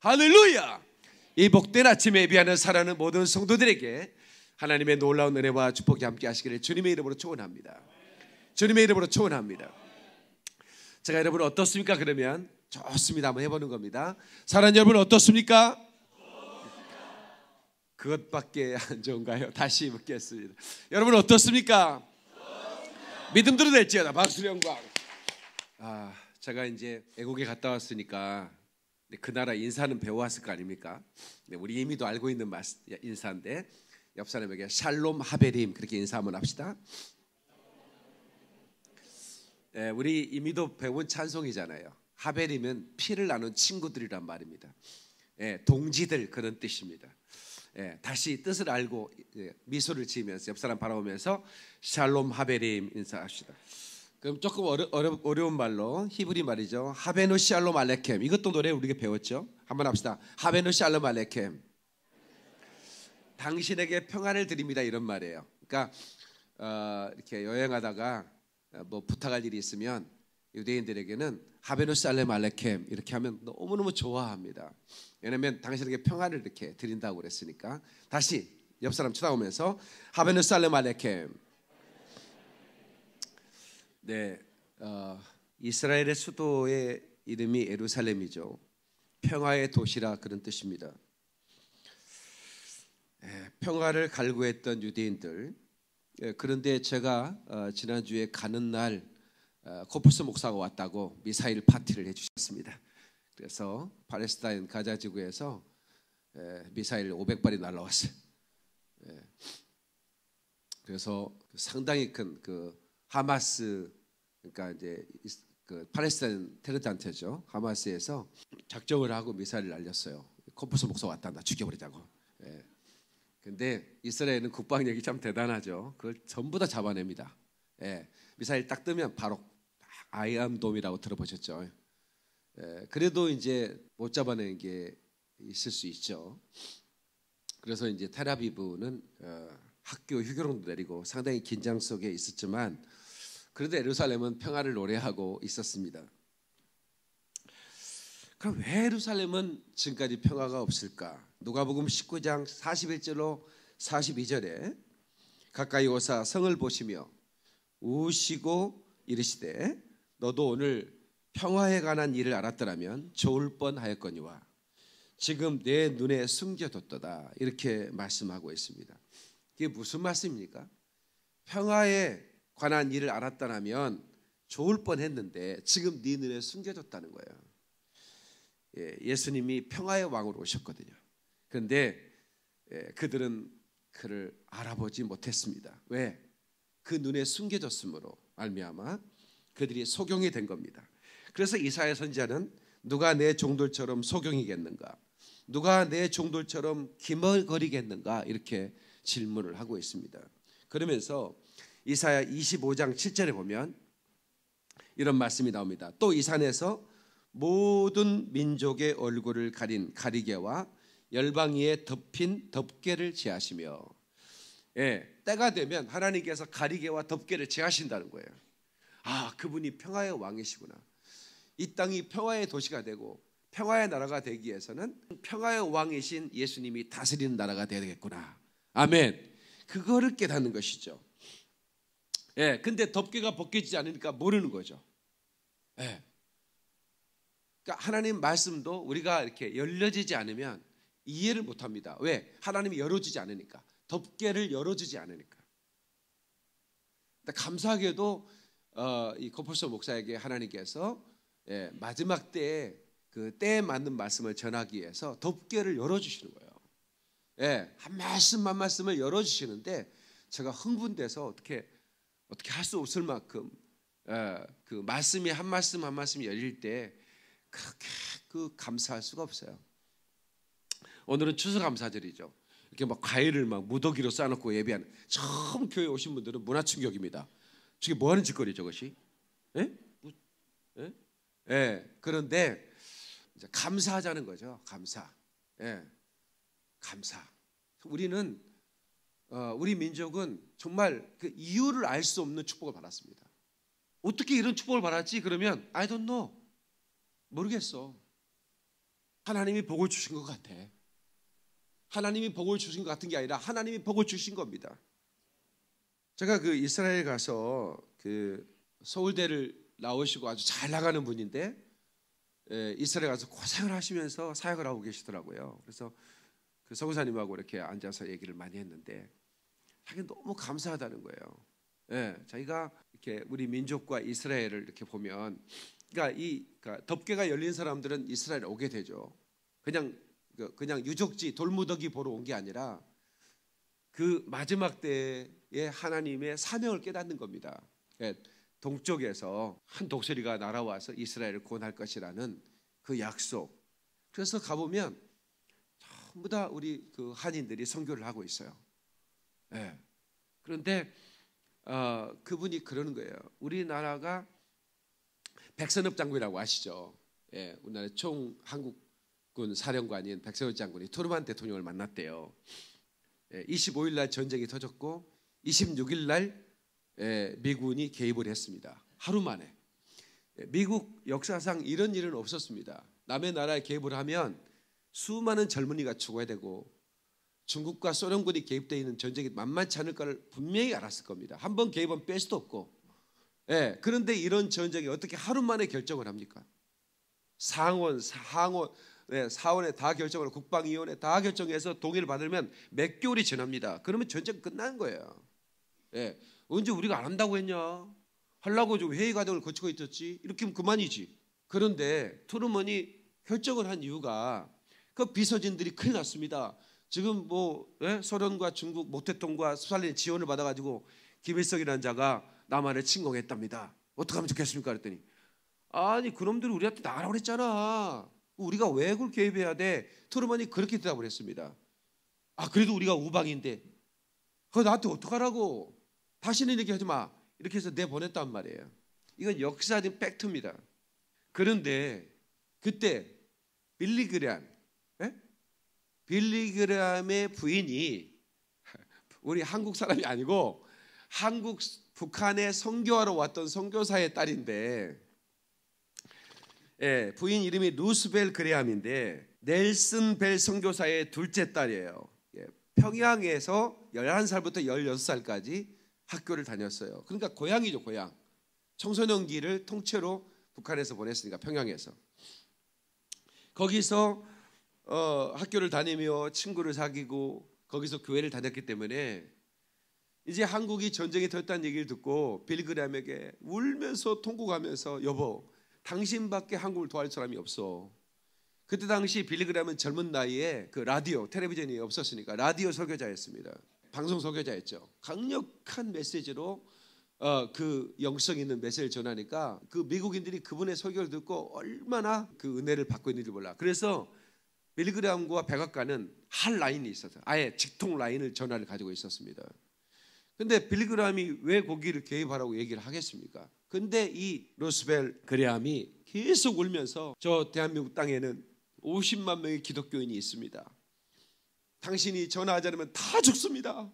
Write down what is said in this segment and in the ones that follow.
할렐루야! 이 복된 아침에 예비하는 사랑하는 모든 성도들에게 하나님의 놀라운 은혜와 축복이 함께 하시기를 주님의 이름으로 초원합니다. 주님의 이름으로 초원합니다. 제가 여러분 어떻습니까? 그러면 좋습니다. 한번 해보는 겁니다. 사랑 여러분 어떻습니까? 그것밖에 안 좋은가요? 다시 묻겠습니다. 여러분 어떻습니까? 믿음 들어될지어다 박수령광. 아, 제가 이제 애국에 갔다 왔으니까 네, 그 나라 인사는 배워왔을 거 아닙니까? 네, 우리 이미도 알고 있는 인사인데 옆 사람에게 샬롬 하베림 그렇게 인사 한번 합시다. 네, 우리 이미도 배운 찬송이잖아요. 하베림은 피를 나눈 친구들이란 말입니다. 예, 동지들 그런 뜻입니다. 예, 다시 뜻을 알고 예, 미소를 지으면서 옆 사람 바라보면서 샬롬 하베림 인사합시다. 그럼 조금 어려, 어려, 어려운 말로 히브리 말이죠. 하베노 시알로 말레켐. 이것도 노래 우리가 배웠죠. 한번 합시다. 하베노 시알로 말레켐. 당신에게 평안을 드립니다. 이런 말이에요. 그러니까 어, 이렇게 여행하다가 어, 뭐 부탁할 일이 있으면 유대인들에게는 하베노 시알레 말레켐 이렇게 하면 너무너무 좋아합니다. 왜냐하면 당신에게 평안을 이렇게 드린다고 그랬으니까 다시 옆 사람 쳐다보면서 하베노 시알레 말레켐 네, 어, 이스라엘의 수도의 이름이 예루살렘이죠. 평화의 도시라 그런 뜻입니다. 예, 평화를 갈구했던 유대인들. 예, 그런데 제가 어, 지난주에 가는 날 어, 코프스 목사가 왔다고 미사일 파티를 해주셨습니다. 그래서 팔레스타인 가자 지구에서 예, 미사일 500발이 날라왔어요. 예. 그래서 그 상당히 큰 그 하마스 그러니까 이제 그 팔레스타인 테러단테죠 하마스에서 작정을 하고 미사일을 날렸어요. 코프스 목사 왔다 나 죽여버리자고. 예. 근데 이스라엘은 국방력이 참 대단하죠. 그걸 전부 다 잡아냅니다. 예. 미사일 딱 뜨면 바로 아이암돔이라고 들어보셨죠. 예. 그래도 이제 못 잡아낸 게 있을 수 있죠. 그래서 이제 테라비브는 어, 학교 휴교령도 내리고 상당히 긴장 속에 있었지만 그래도 예루살렘은 평화를 노래하고 있었습니다. 그럼 왜 예루살렘은 지금까지 평화가 없을까? 누가복음 19장 41절로 42절에 가까이 오사 성을 보시며 우시고 이르시되 너도 오늘 평화에 관한 일을 알았더라면 좋을 뻔하였거니와 지금 내 눈에 숨겨뒀도다 이렇게 말씀하고 있습니다. 이게 무슨 말씀입니까? 평화에 관한 일을 알았다면 좋을 뻔했는데 지금 네 눈에 숨겨졌다는 거예요. 예, 예수님이 평화의 왕으로 오셨거든요. 그런데 예, 그들은 그를 알아보지 못했습니다. 왜? 그 눈에 숨겨졌으므로 알미암아 그들이 소경이 된 겁니다. 그래서 이사야 선지자는 누가 내 종들처럼 소경이겠는가? 누가 내 종들처럼 기멀거리겠는가? 이렇게 질문을 하고 있습니다. 그러면서 이사야 25장 7절에 보면 이런 말씀이 나옵니다. 또이 산에서 모든 민족의 얼굴을 가린 가리개와 열방이에 덮인 덮개를 제하시며 예, 때가 되면 하나님께서 가리개와 덮개를 제하신다는 거예요. 아, 그분이 평화의 왕이시구나. 이 땅이 평화의 도시가 되고 평화의 나라가 되기 위해서는 평화의 왕이신 예수님이 다스리는 나라가 되겠구나. 아멘. 그거를 깨닫는 것이죠. 예, 근데 덮개가 벗겨지지 않으니까 모르는 거죠. 예. 그러니까 하나님 말씀도 우리가 이렇게 열려지지 않으면 이해를 못 합니다. 왜? 하나님이 열어주지 않으니까. 덮개를 열어주지 않으니까. 감사하게도 어, 이 거풀소 목사에게 하나님께서 예, 마지막 때에 그 때에 맞는 말씀을 전하기 위해서 덮개를 열어주시는 거예요. 예, 한 말씀 한 말씀을 열어주시는데 제가 흥분돼서 어떻게 어떻게 할 수 없을 만큼 예, 그 말씀이 한 말씀 한 말씀 열릴 때 그렇게 그 감사할 수가 없어요. 오늘은 추수 감사절이죠. 이렇게 막 과일을 막 무더기로 싸놓고 예배하는 처음 교회 오신 분들은 문화 충격입니다. 저게 뭐 하는 짓거리 저것이? 에? 예? 뭐, 예? 예. 그런데 감사하자는 거죠. 감사. 예. 감사. 우리는 어, 우리 민족은 정말 그 이유를 알 수 없는 축복을 받았습니다. 어떻게 이런 축복을 받았지? 그러면 I don't know. 모르겠어. 하나님이 복을 주신 것 같아. 하나님이 복을 주신 것 같은 게 아니라 하나님이 복을 주신 겁니다. 제가 그 이스라엘 가서 그 서울대를 나오시고 아주 잘 나가는 분인데 예, 이스라엘 가서 고생을 하시면서 사역을 하고 계시더라고요. 그래서 그 성사님하고 이렇게 앉아서 얘기를 많이 했는데 자기 너무 감사하다는 거예요. 예, 자기가 이렇게 우리 민족과 이스라엘을 이렇게 보면, 그러니까 이 그러니까 덮개가 열린 사람들은 이스라엘 오게 되죠. 그냥 그, 그냥 유적지 돌무더기 보러 온 게 아니라 그 마지막 때에 하나님의 사명을 깨닫는 겁니다. 예, 동쪽에서 한 독수리가 날아와서 이스라엘을 구원할 것이라는 그 약속. 그래서 가보면 전부 다 우리 그 한인들이 선교를 하고 있어요. 네. 그런데 어, 그분이 그러는 거예요. 우리나라가 백선엽 장군이라고 아시죠? 예, 우리나라 총 한국군 사령관인 백선엽 장군이 토르만 대통령을 만났대요. 예, 25일 날 전쟁이 터졌고 26일 날 예, 미군이 개입을 했습니다. 하루 만에. 예, 미국 역사상 이런 일은 없었습니다. 남의 나라에 개입을 하면 수많은 젊은이가 죽어야 되고 중국과 소련군이 개입되어 있는 전쟁이 만만치 않을 거를 분명히 알았을 겁니다. 한 번개입은뺄 수도 없고. 예, 그런데 이런 전쟁이 어떻게 하루 만에 결정을 합니까? 상원, 상원, 네, 사원에 다 결정을 국방위원회 다 결정해서 동의를 받으면 몇 개월이 지납니다. 그러면 전쟁 끝난 거예요. 예, 언제 우리가 안 한다고 했냐? 하려고 좀 회의 과정을 거치고 있었지. 이렇게 하면 그만이지. 그런데 트루먼이 결정을 한 이유가 그 비서진들이 큰일 났습니다. 지금 뭐 예? 소련과 중국 모태통과 스탈린 지원을 받아가지고 김일성이라는 자가 남한에 침공했답니다. 어떻게 하면 좋겠습니까? 그랬더니 아니 그놈들이 우리한테 나가라고 그랬잖아. 우리가 왜 그걸 개입해야 돼? 트루먼이 그렇게 대답을 했습니다. 아 그래도 우리가 우방인데 그 나한테 어떡하라고 다시는 이렇게 하지마 이렇게 해서 내보냈단 말이에요. 이건 역사적인 팩트입니다. 그런데 그때 빌리그리안 빌리 그레함의 부인이 우리 한국 사람이 아니고 한국 북한에 선교하러 왔던 선교사의 딸인데 예, 부인 이름이 루스벨 그레함인데 넬슨 벨 선교사의 둘째 딸이에요. 예, 평양에서 11살부터 16살까지 학교를 다녔어요. 그러니까 고향이죠, 고향. 청소년기를 통째로 북한에서 보냈으니까 평양에서. 거기서 어, 학교를 다니며 친구를 사귀고 거기서 교회를 다녔기 때문에 이제 한국이 전쟁이 터졌다는 얘기를 듣고 빌그램에게 울면서 통곡하면서 여보 당신밖에 한국을 도와줄 사람이 없어. 그때 당시 빌그램은 젊은 나이에 그 라디오, 텔레비전이 없었으니까 라디오 설교자였습니다. 방송 설교자였죠. 강력한 메시지로 어, 그 영성 있는 메시지를 전하니까 그 미국인들이 그분의 설교를 듣고 얼마나 그 은혜를 받고 있는지 몰라. 그래서 밀그레함과 백악관은 한 라인이 있었어요. 아예 직통 라인을 전화를 가지고 있었습니다. 근데 빌그레함이 왜 거기를 개입하라고 얘기를 하겠습니까? 근데 이 로스벨 그레함이 계속 울면서 저 대한민국 땅에는 50만 명의 기독교인이 있습니다. 당신이 전화하지 않으면 다 죽습니다.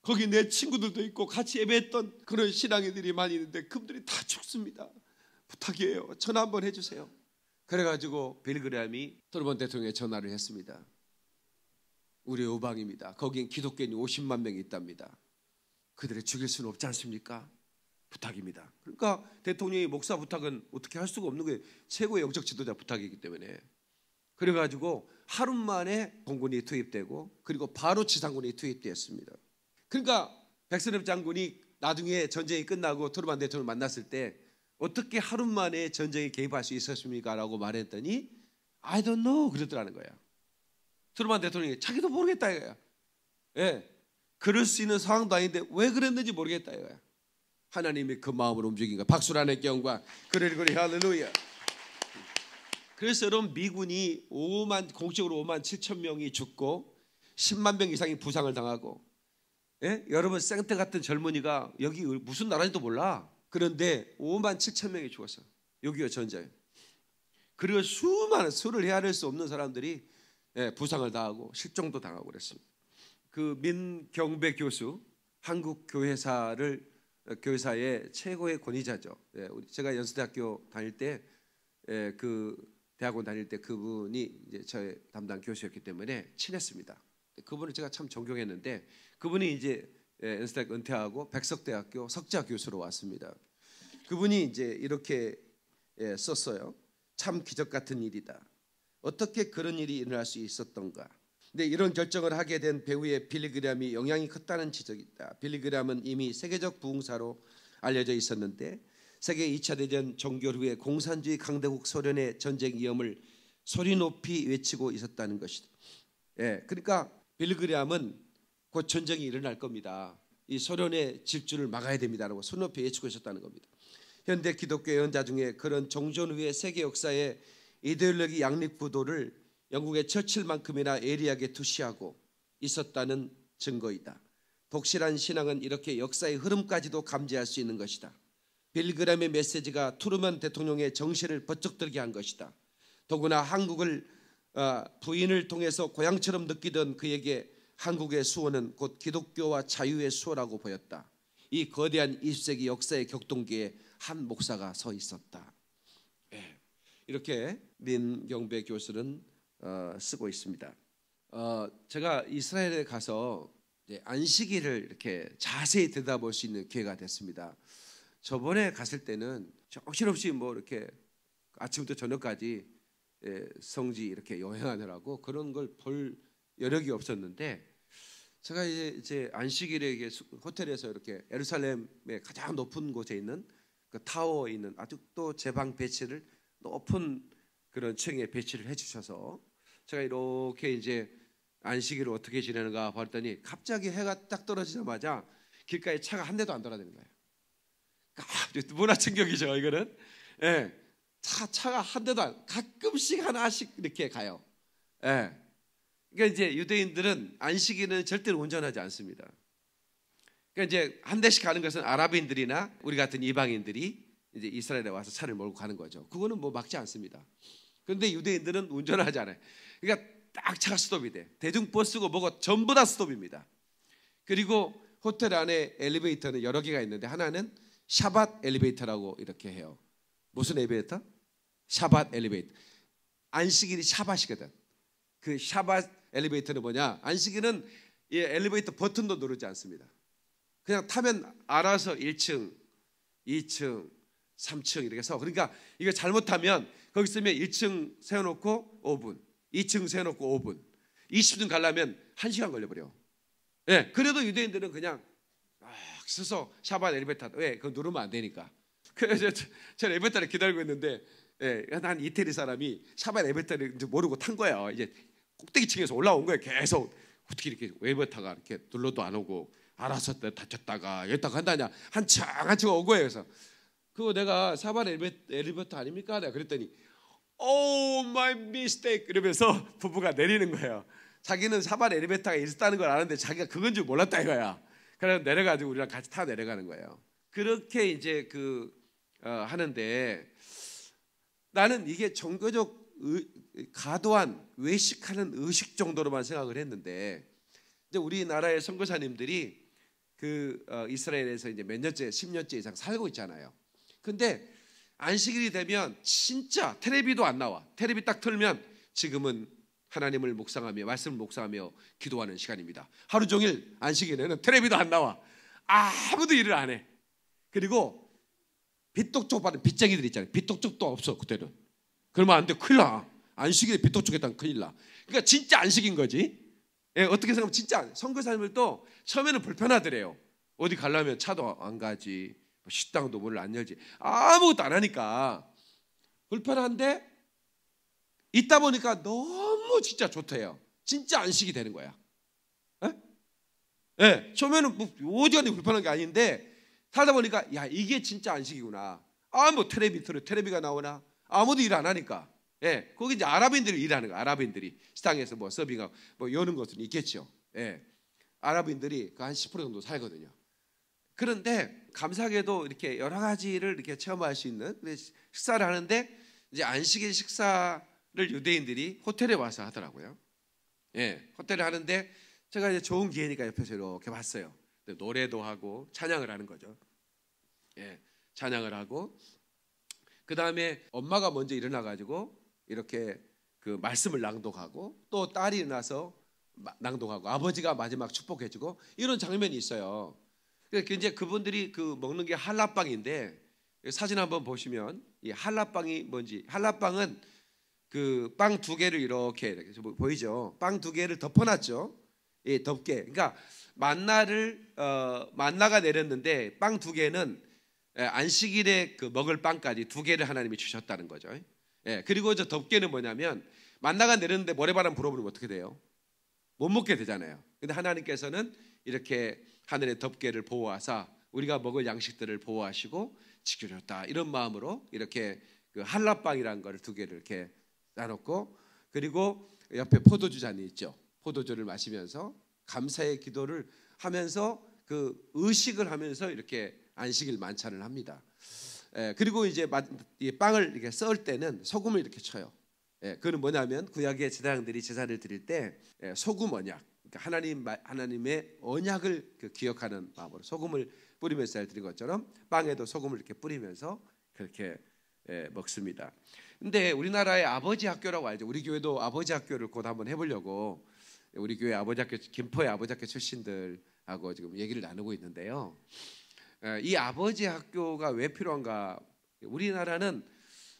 거기 내 친구들도 있고 같이 예배했던 그런 신앙인들이 많이 있는데 그분들이 다 죽습니다. 부탁이에요. 전화 한번 해주세요. 그래가지고 빌그램이 트루번 대통령에 전화를 했습니다. 우리 우방입니다 거긴 기독교인이 50만 명이 있답니다. 그들을 죽일 수는 없지 않습니까? 부탁입니다. 그러니까 대통령이 목사 부탁은 어떻게 할 수가 없는 거예요. 최고의 영적 지도자 부탁이기 때문에. 그래가지고 하루 만에 공군이 투입되고 그리고 바로 지상군이 투입되었습니다. 그러니까 백선엽 장군이 나중에 전쟁이 끝나고 트루반 대통령을 만났을 때 어떻게 하루 만에 전쟁에 개입할 수 있었습니까? 라고 말했더니 I don't know 그랬더라는 거야. 트루만 대통령이 자기도 모르겠다 이거야. 예. 그럴 수 있는 상황도 아닌데 왜 그랬는지 모르겠다 이거야. 하나님이 그 마음을 움직인 거야. 박수란의 경과. 그리고 할렐루야. 그래서 여러분 미군이 5만 공적으로 5만 7천 명이 죽고 10만 명 이상이 부상을 당하고 예? 여러분 생태 같은 젊은이가 여기 무슨 나라인지도 몰라. 그런데 5만 7천 명이 죽었어. 요기요 전쟁. 그리고 수많은 수를 헤아릴 수 없는 사람들이 예, 부상을 당하고 실종도 당하고 그랬습니다. 그 민경배 교수 한국 교회사를 어, 교회사의 최고의 권위자죠. 예, 제가 연세대학교 다닐 때그 예, 대학원 다닐 때 그분이 이제 저의 담당 교수였기 때문에 친했습니다. 그분을 제가 참 존경했는데 그분이 이제 예, 연세대 은퇴하고 백석대학교 석좌 교수로 왔습니다. 그분이 이제 이렇게 예, 썼어요. 참 기적 같은 일이다. 어떻게 그런 일이 일어날 수 있었던가? 근데 이런 결정을 하게 된 배우의 빌리그램이 영향이 컸다는 지적이 있다. 빌리그램은 이미 세계적 부흥사로 알려져 있었는데 세계 2차 대전 종결 후에 공산주의 강대국 소련의 전쟁 위험을 소리 높이 외치고 있었다는 것이다. 예, 그러니까 빌리그램은 곧 전쟁이 일어날 겁니다. 이 소련의 질주를 막아야 됩니다라고 손높이 예측하셨다는 겁니다. 현대 기독교 연자 중에 그런 종전후의 세계 역사에 이데올로기 양립 구도를 영국의 처칠만큼이나 예리하게 투시하고 있었다는 증거이다. 독실한 신앙은 이렇게 역사의 흐름까지도 감지할 수 있는 것이다. 빌그램의 메시지가 투르만 대통령의 정신을 번쩍들게 한 것이다. 더구나 한국을 어, 부인을 통해서 고향처럼 느끼던 그에게 한국의 수호는 곧 기독교와 자유의 수호라고 보였다. 이 거대한 20세기 역사의 격동기에 한 목사가 서 있었다. 예. 이렇게 민경배 교수는 어, 쓰고 있습니다. 어, 제가 이스라엘에 가서 안식일을 이렇게 자세히 들여다볼 수 있는 기회가 됐습니다. 저번에 갔을 때는 정신없이 뭐 이렇게 아침부터 저녁까지 예, 성지 이렇게 여행하느라고 그런 걸볼 여력이 없었는데 제가 이제 안식일에 호텔에서 이렇게 에르살렘의 가장 높은 곳에 있는 그 타워에 있는 아직도 제방 배치를 높은 그런 층에 배치를 해주셔서 제가 이렇게 이제 안식일을 어떻게 지내는가 봤더니 갑자기 해가 딱 떨어지자마자 길가에 차가 한 대도 안 돌아다니는 거예요. 아, 문화 충격이죠, 이거는. 예. 차, 차가 한 대도 안, 가끔씩 하나씩 이렇게 가요. 예. 그러니까 이제 유대인들은 안식일은 절대로 운전하지 않습니다. 그러니까 이제 한 대씩 가는 것은 아랍인들이나 우리 같은 이방인들이 이제 이스라엘에 와서 차를 몰고 가는 거죠. 그거는 뭐 막지 않습니다. 그런데 유대인들은 운전 하지 않아요. 그러니까 딱 차가 스톱이 돼. 대중버스고 뭐고 전부 다 스톱입니다. 그리고 호텔 안에 엘리베이터는 여러 개가 있는데 하나는 샤밧 엘리베이터라고 이렇게 해요. 무슨 엘리베이터? 샤밧 엘리베이터. 안식일이 샤밧이거든. 그 샤바 엘리베이터는 뭐냐? 안식일은 이 엘리베이터 버튼도 누르지 않습니다. 그냥 타면 알아서 1층, 2층, 3층 이렇게 해서 그러니까 이거 잘못하면 거기 쓰면 1층 세워놓고 5분, 2층 세워놓고 5분, 20분 가려면 1시간 걸려버려. 예, 네, 그래도 유대인들은 그냥 막 서서 샤바 엘리베이터 왜? 예, 그거 누르면 안 되니까. 그래서 저 엘리베이터를 기다리고 있는데 예, 한 이태리 사람이 샤바 엘리베이터를 모르고 탄 거예요. 이제 꼭대기층에서 올라온 거예요. 계속 어떻게 이렇게 웨이버타가 이렇게 둘러도안 오고 알아서 다쳤다가 여기다가 한다냐 한층 한층 온 거예요. 그래서 그거 내가 사발 엘리베이터 아닙니까? 내가 그랬더니 오 마이 미스테이크 이러면서 부부가 내리는 거예요. 자기는 사발 엘리베이터가 있었다는 걸 아는데 자기가 그건 줄 몰랐다 이거야. 그래서 내려가지고 우리랑 같이 타 내려가는 거예요. 그렇게 이제 그 어, 하는데 나는 이게 종교적 과도한 외식하는 의식 정도로만 생각을 했는데 이제 우리나라의 선교사님들이 그 어, 이스라엘에서 이제 몇 년째 10년째 이상 살고 있잖아요. 근데 안식일이 되면 진짜 테레비도 안 나와. 테레비 딱 틀면 지금은 하나님을 묵상하며 말씀을 묵상하며 기도하는 시간입니다. 하루 종일 안식일에는 테레비도 안 나와. 아무도 일을 안 해. 그리고 빚독촉 받은 빚쟁이들 있잖아요. 빚독촉도 없어 그때는. 그러면 안 돼. 큰일 나. 안식일에 비토촉했다 큰일 나. 그러니까 진짜 안식인 거지. 예, 어떻게 생각하면 진짜 선교사님을또 처음에는 불편하더래요. 어디 가려면 차도 안 가지. 뭐 식당도 문을 안 열지. 아무것도 안 하니까 불편한데 있다 보니까 너무 진짜 좋대요. 진짜 안식이 되는 거야. 예? 예, 처음에는 뭐 오전간 불편한 게 아닌데 살다 보니까 야 이게 진짜 안식이구나. 아 뭐 테레비 틀어 테레비가 나오나 아무도 일 안 하니까. 예, 거기 이제 아랍인들이 일하는 거 아랍인들이 식당에서 뭐 서빙하고 뭐 여는 것은 있겠죠. 예, 아랍인들이 그한10% 정도 살거든요. 그런데 감사하게도 이렇게 여러 가지를 이렇게 체험할 수 있는 식사를 하는데 이제 안식일 식사를 유대인들이 호텔에 와서 하더라고요. 예, 호텔을 하는데 제가 이제 좋은 기회니까 옆에서 이렇게 봤어요. 노래도 하고 찬양을 하는 거죠. 예, 찬양을 하고 그 다음에 엄마가 먼저 일어나가지고 이렇게 그 말씀을 낭독하고 또 딸이 일어나서 낭독하고 아버지가 마지막 축복해주고 이런 장면이 있어요. 그러니까 이제 그분들이 그 먹는 게 한라빵인데 사진 한번 보시면 이 한라빵이 뭔지 한라빵은 그 빵 두 개를 이렇게, 이렇게 보이죠. 빵 두 개를 덮어놨죠. 예, 덮개. 그러니까 만나를 어, 만나가 내렸는데 빵 두 개는 예, 안식일에 그 먹을 빵까지 두 개를 하나님이 주셨다는 거죠. 예, 그리고 저 덮개는 뭐냐면 만나가 내렸는데 모래바람 불어버리면 어떻게 돼요? 못 먹게 되잖아요. 근데 하나님께서는 이렇게 하늘의 덮개를 보호하사 우리가 먹을 양식들을 보호하시고 지켜줬다 이런 마음으로 이렇게 그 한라빵이라는 걸 두 개를 이렇게 나눴고 그리고 옆에 포도주 잔이 있죠. 포도주를 마시면서 감사의 기도를 하면서 그 의식을 하면서 이렇게 안식일 만찬을 합니다. 예, 그리고 이제 빵을 이렇게 썰 때는 소금을 이렇게 쳐요. 예, 그는 뭐냐면 구약의 제사장들이 제사를 드릴 때 예, 소금 언약, 그러니까 하나님 하나님의 언약을 그 기억하는 마음으로 소금을 뿌리면서 드린 것처럼 빵에도 소금을 이렇게 뿌리면서 그렇게 예, 먹습니다. 근데 우리나라의 아버지 학교라고 알죠. 우리 교회도 아버지 학교를 곧 한번 해보려고 우리 교회 아버지 학교 김포의 아버지 학교 출신들하고 지금 얘기를 나누고 있는데요. 예, 이 아버지 학교가 왜 필요한가? 우리나라는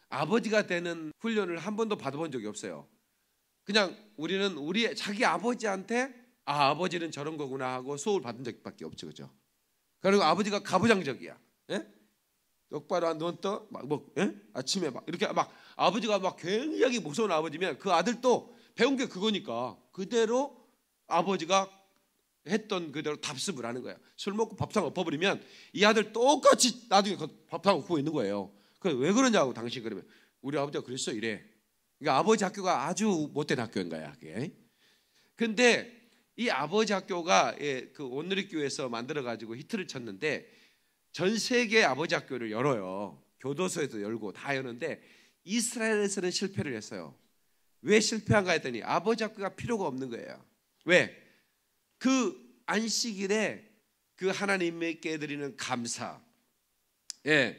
아버지가 되는 훈련을 한 번도 받아본 적이 없어요. 그냥 우리는 우리 자기 아버지한테 아 아버지는 저런 거구나 하고 소울 받은 적밖에 없죠, 그죠? 그리고 아버지가 가부장적이야. 예? 똑바로 안넌막뭐 예? 아침에 막 이렇게 막 아버지가 막 굉장히 무서운 아버지면 그 아들도 배운 게 그거니까 그대로 아버지가 했던 그대로 답습을 하는 거야. 술 먹고 밥상 엎어버리면 이 아들 똑같이 나중에 그 밥상 엎고 있는 거예요. 그왜 그러냐고 당신 그러면 우리 아버지가 그랬어 이래. 그러니까 아버지 학교가 아주 못된 학교인 거야. 그게. 근데 이 아버지 학교가 예, 그 온누리교에서 회 만들어 가지고 히트를 쳤는데 전 세계 아버지 학교를 열어요. 교도소에도 열고 다 여는데 이스라엘에서는 실패를 했어요. 왜 실패한가 했더니 아버지 학교가 필요가 없는 거예요. 왜? 그 안식일에 그 하나님께 드리는 감사. 예.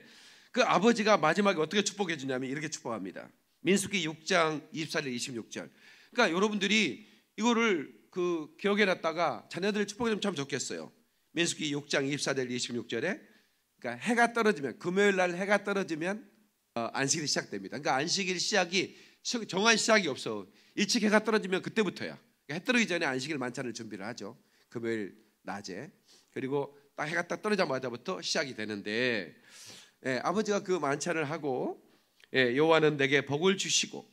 그 아버지가 마지막에 어떻게 축복해 주냐면 이렇게 축복합니다. 민숙이 6장 24절 26절. 그러니까 여러분들이 이거를 그 기억해 놨다가 자녀들 축복해 주면 참 좋겠어요. 민숙이 6장 24절 26절에 그러니까 해가 떨어지면 금요일 날 해가 떨어지면 어, 안식일이 시작됩니다. 그러니까 안식일 시작이 정한 시작이 없어. 일찍 해가 떨어지면 그때부터야. 그러니까 해 뜨르기 전에 안식일 만찬을 준비를 하죠. 금요일 낮에. 그리고 딱 해가 딱 떨어자마자부터 시작이 되는데 예, 아버지가 그 만찬을 하고 예, 여호와는 내게 복을 주시고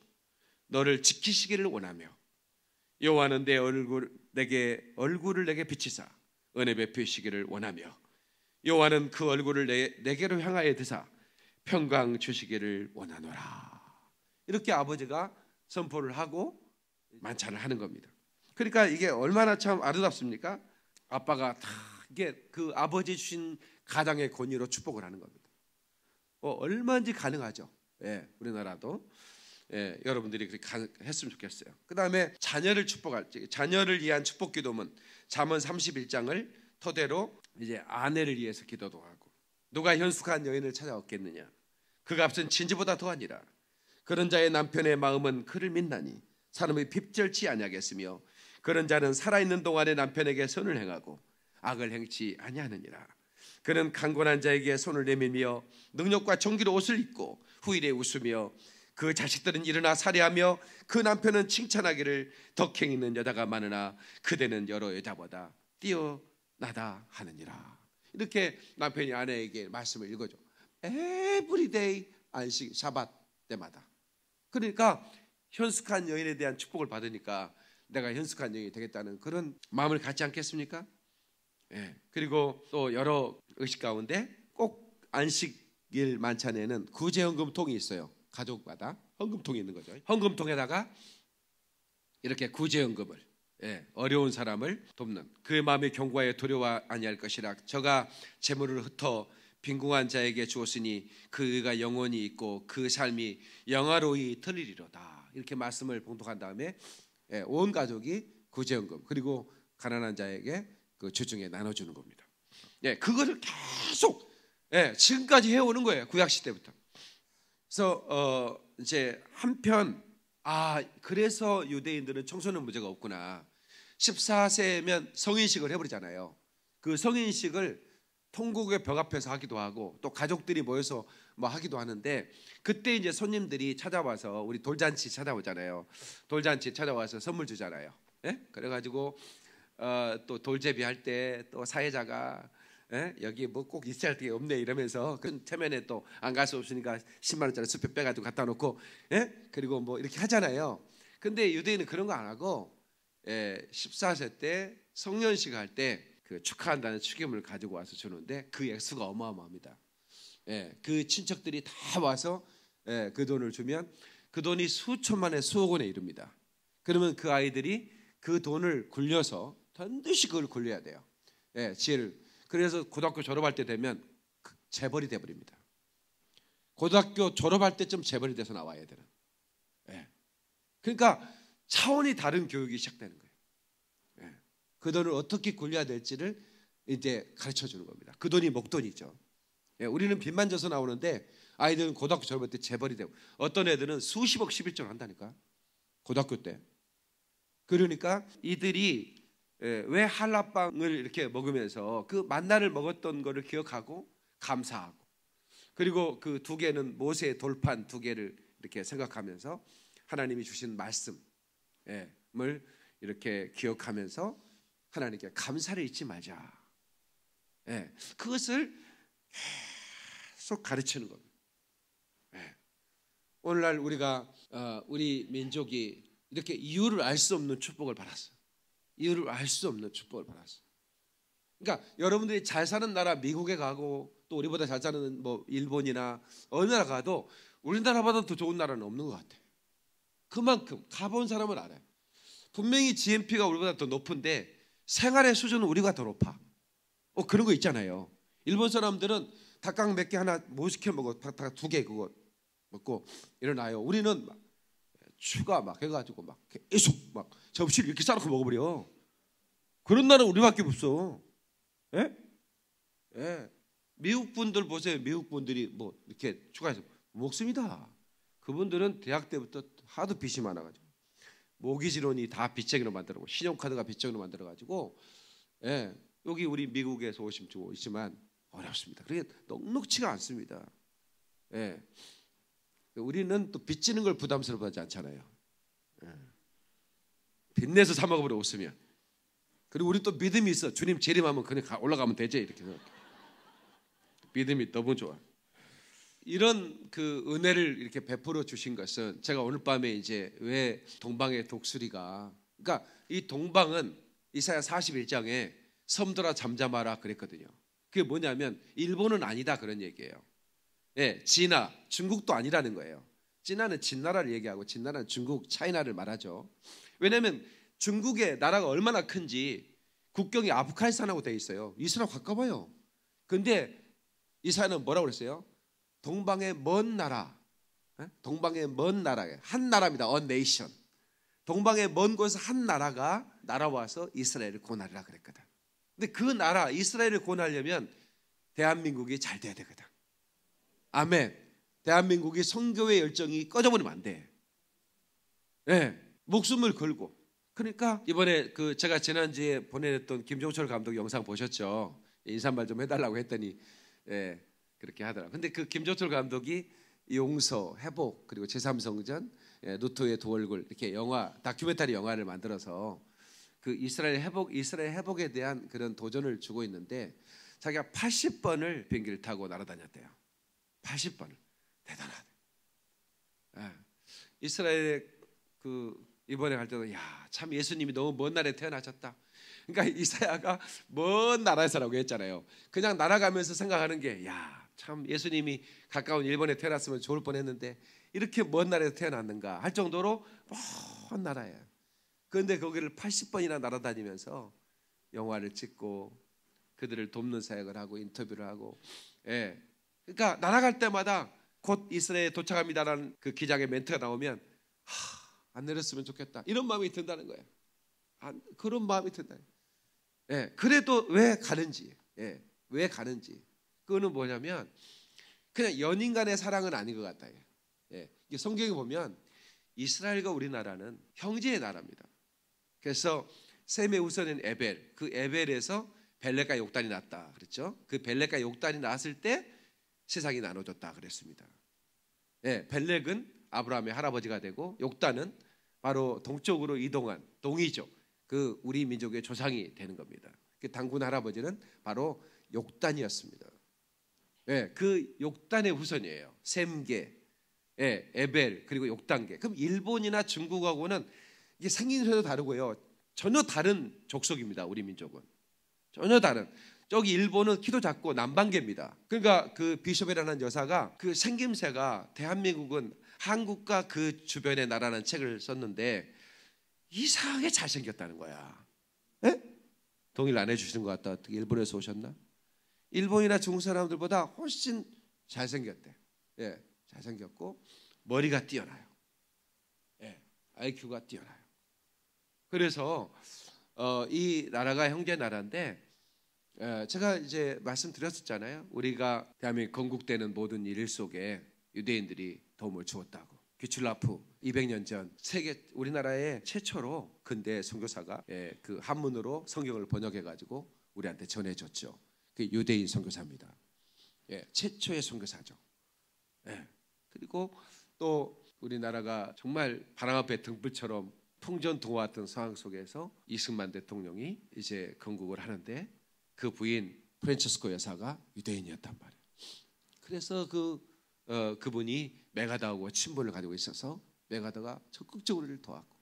너를 지키시기를 원하며 여호와는 내 얼굴 내게 얼굴을 내게 비치사 은혜 베푸시기를 원하며 여호와는 그 얼굴을 내, 내게로 향하여 드사 평강 주시기를 원하노라. 이렇게 아버지가 선포를 하고 만찬을 하는 겁니다. 그러니까 이게 얼마나 참 아름답습니까? 아빠가 다 이게 그 아버지 주신 가장의 권위로 축복을 하는 겁니다. 어, 얼마인지 가능하죠. 예, 우리나라도 예, 여러분들이 그렇게 가, 했으면 좋겠어요. 그 다음에 자녀를 축복할 자녀를 위한 축복 기도문 잠언 31장을 토대로 이제 아내를 위해서 기도도 하고 누가 현숙한 여인을 찾아왔겠느냐 그 값은 진지보다 더하니라 그런 자의 남편의 마음은 그를 믿나니 사람이 핍절치 아니하겠으며 그런 자는 살아있는 동안에 남편에게 선을 행하고 악을 행치 아니하느니라. 그는 강건한 자에게 손을 내밀며 능력과 정기로 옷을 입고 후일에 웃으며 그 자식들은 일어나 살해하며 그 남편은 칭찬하기를 덕행 있는 여자가 많으나 그대는 여러 여자보다 뛰어나다 하느니라. 이렇게 남편이 아내에게 말씀을 읽어줘. 에브리데이 안식 사 b 때마다. 그러니까 현숙한 여인에 대한 축복을 받으니까 내가 현숙한 영이 되겠다는 그런 마음을 갖지 않겠습니까? 예. 그리고 또 여러 의식 가운데 꼭 안식일 만찬에는 구제헌금통이 있어요. 가족마다 헌금통이 있는 거죠. 헌금통에다가 이렇게 구제헌금을 예, 어려운 사람을 돕는 그의 마음의 경과에 두려워 아니할 것이라 저가 재물을 흩어 빈궁한 자에게 주었으니 그가 영원히 있고 그 삶이 영화로이 틀리리로다 이렇게 말씀을 봉독한 다음에 예, 온 가족이 구제연금 그리고 가난한 자에게 그 주중에 나눠주는 겁니다. 예, 그거를 계속 예, 지금까지 해오는 거예요 구약 시대부터. 그래서 어, 이제 한편 아 그래서 유대인들은 청소년 문제가 없구나. 14세면 성인식을 해버리잖아요. 그 성인식을 통곡의 벽 앞에서 하기도 하고 또 가족들이 모여서 뭐 하기도 하는데 그때 이제 손님들이 찾아와서 우리 돌잔치 찾아오잖아요. 돌잔치 찾아와서 선물 주잖아요. 예? 그래가지고 어, 또 돌제비 할 때 또 사회자가 예? 여기 뭐꼭 있어야 할게 없네 이러면서 그 체면에 또 안 갈 수 없으니까 10만 원짜리 수표 빼가지고 갖다 놓고 예? 그리고 뭐 이렇게 하잖아요. 근데 유대인은 그런 거 안 하고 예, 14세 때 성년식 할 때그 축하한다는 축의금을 가지고 와서 주는데 그 액수가 어마어마합니다. 예, 그 친척들이 다 와서 예, 그 돈을 주면 그 돈이 수천만에 수억 원에 이릅니다. 그러면 그 아이들이 그 돈을 굴려서 반드시 그걸 굴려야 돼요. 예, 지혜를. 그래서 고등학교 졸업할 때 되면 그 재벌이 돼 버립니다. 고등학교 졸업할 때쯤 재벌이 돼서 나와야 되는. 예. 그러니까 차원이 다른 교육이 시작되는 거예요. 예. 그 돈을 어떻게 굴려야 될지를 이제 가르쳐 주는 겁니다. 그 돈이 목돈이죠. 예, 우리는 빚만 져서 나오는데 아이들은 고등학교 졸업할 때 재벌이 되고 어떤 애들은 수십억십 일정 한다니까 고등학교 때 그러니까 이들이 예, 왜 한라빵을 이렇게 먹으면서 그 만나를 먹었던 거를 기억하고 감사하고 그리고 그 두 개는 모세의 돌판 두 개를 이렇게 생각하면서 하나님이 주신 말씀을 예, 이렇게 기억하면서 하나님께 감사를 잊지 말자. 그것을 계속 가르치는 겁니다. 네. 오늘날 우리가 어, 우리 민족이 이렇게 이유를 알 수 없는 축복을 받았어요. 이유를 알 수 없는 축복을 받았어요. 그러니까 여러분들이 잘 사는 나라 미국에 가고 또 우리보다 잘 사는 뭐 일본이나 어느 나라 가도 우리나라보다 더 좋은 나라는 없는 것 같아요. 그만큼 가본 사람은 알아요. 분명히 GNP가 우리보다 더 높은데 생활의 수준은 우리가 더 높아. 어 그런 거 있잖아요. 일본 사람들은 닭강 몇 개 하나 못 뭐 시켜 먹어. 닭두개 그거 먹고 일어나요. 우리는 막 추가 막 해가지고 막 계속 막 접시를 이렇게 싸놓고 먹어버려. 그런 날은 우리밖에 없어. 예? 예. 미국 분들 보세요. 미국 분들이 뭐 이렇게 추가해서 먹습니다. 그분들은 대학 때부터 하도 빚이 많아가지고 모기지론이 다 빚쟁이로 만들고 신용카드가 빚쟁이로 만들어가지고 예. 여기 우리 미국에서 오심 주고 있지만 어렵습니다. 그게 넉넉치가 않습니다. 예. 우리는 또 빚지는 걸 부담스럽지 않잖아요. 예. 빚내서 사먹으려 없으면. 그리고 우리 또 믿음이 있어. 주님 재림하면 그냥 올라가면 되지 이렇게 생각해. 믿음이 너무 좋아. 이런 그 은혜를 이렇게 베풀어 주신 것은 제가 오늘 밤에 이제 왜 동방의 독수리가 그러니까 이 동방은 이사야 41장에 섬들아 잠잠하라 그랬거든요. 그게 뭐냐면 일본은 아니다 그런 얘기예요. 예, 진나 중국도 아니라는 거예요. 진나는 진나라를 얘기하고 진나라는 중국 차이나를 말하죠. 왜냐하면 중국의 나라가 얼마나 큰지 국경이 아프가니스탄하고 돼 있어요. 이스라엘 가까워요. 근데 이사야는 뭐라고 그랬어요? 동방의 먼 나라, 예? 동방의 먼 나라, 한 나라입니다. A nation. 동방의 먼 곳에서 한 나라가 날아와서 이스라엘을 고나리라 그랬거든. 근데 그 나라 이스라엘을 구원하려면 대한민국이 잘 돼야 되거든. 아멘. 대한민국이 성교의 열정이 꺼져버리면 안 돼. 예. 네, 목숨을 걸고. 그러니까 이번에 그 제가 지난주에 보내냈던 김종철 감독 영상 보셨죠? 인사말 좀 해달라고 했더니 예, 그렇게 하더라. 근데 그 김종철 감독이 용서, 회복 그리고 제3성전, 예, 노토의 두 얼굴 이렇게 영화 다큐멘터리 영화를 만들어서 그 이스라엘 회복 이스라엘 회복에 대한 그런 도전을 주고 있는데 자기가 80번을 비행기를 타고 날아다녔대요. 80번을 대단하네. 예. 이스라엘 그 이번에 갈 때도 야참 예수님이 너무 먼 나라에 태어나셨다. 그러니까 이사야가 먼 나라에서라고 했잖아요. 그냥 날아가면서 생각하는 게야참 예수님이 가까운 일본에 태어났으면 좋을 뻔했는데 이렇게 먼 나라에서 태어났는가 할 정도로 먼 나라예요. 그런데 거기를 80번이나 날아다니면서 영화를 찍고 그들을 돕는 사역을 하고 인터뷰를 하고 예. 그러니까 날아갈 때마다 곧 이스라엘에 도착합니다라는 그 기장의 멘트가 나오면 하, 안 내렸으면 좋겠다 이런 마음이 든다는 거예요. 안, 그런 마음이 든다. 예, 그래도 왜 가는지, 예, 왜 가는지 그거는 뭐냐면 그냥 연인간의 사랑은 아닌 것 같아요. 예, 성경에 보면 이스라엘과 우리나라는 형제의 나라입니다. 그래서 셈의 우선인 에벨, 그 에벨에서 벨레가 욕단이 났다 그렇죠그 벨레가 욕단이 났을 때 세상이 나눠졌다 그랬습니다. 예, 벨렉은 아브라함의 할아버지가 되고 욕단은 바로 동쪽으로 이동한 동이죠그 우리 민족의 조상이 되는 겁니다. 그 당군 할아버지는 바로 욕단이었습니다. 예, 그 욕단의 후손이에요. 셈계, 예, 에벨 그리고 욕단계. 그럼 일본이나 중국하고는 이게 생긴 새도 다르고요. 전혀 다른 족속입니다. 우리 민족은 전혀 다른. 저기 일본은 키도 작고 남방계입니다. 그러니까 그 비숍이라는 여사가 그 생김새가 대한민국은 한국과 그 주변의 나라는 책을 썼는데 이상하게 잘생겼다는 거야. 에? 동의를 안 해주시는 것 같다. 어떻게 일본에서 오셨나? 일본이나 중국 사람들보다 훨씬 잘생겼대. 예, 잘생겼고 머리가 뛰어나요. 예, IQ가 뛰어나요. 그래서 어, 이 나라가 형제 나라인데 에, 제가 이제 말씀드렸었잖아요. 우리가 대한민국 건국되는 모든 일 속에 유대인들이 도움을 주었다고. 귀출라프 200년 전 세계 우리나라의 최초로 근대 선교사가 예, 그 한문으로 성경을 번역해 가지고 우리한테 전해줬죠. 그 유대인 선교사입니다. 예, 최초의 선교사죠. 예. 그리고 또 우리나라가 정말 바람 앞에 등불처럼 풍전통화 같은 상황 속에서 이승만 대통령이 이제 건국을 하는데 그 부인 프란체스코 여사가 유대인이었단 말이에요. 그래서 그 어, 그분이 메가다하고 친분을 가지고 있어서 메가다가 적극적으로 를 도왔고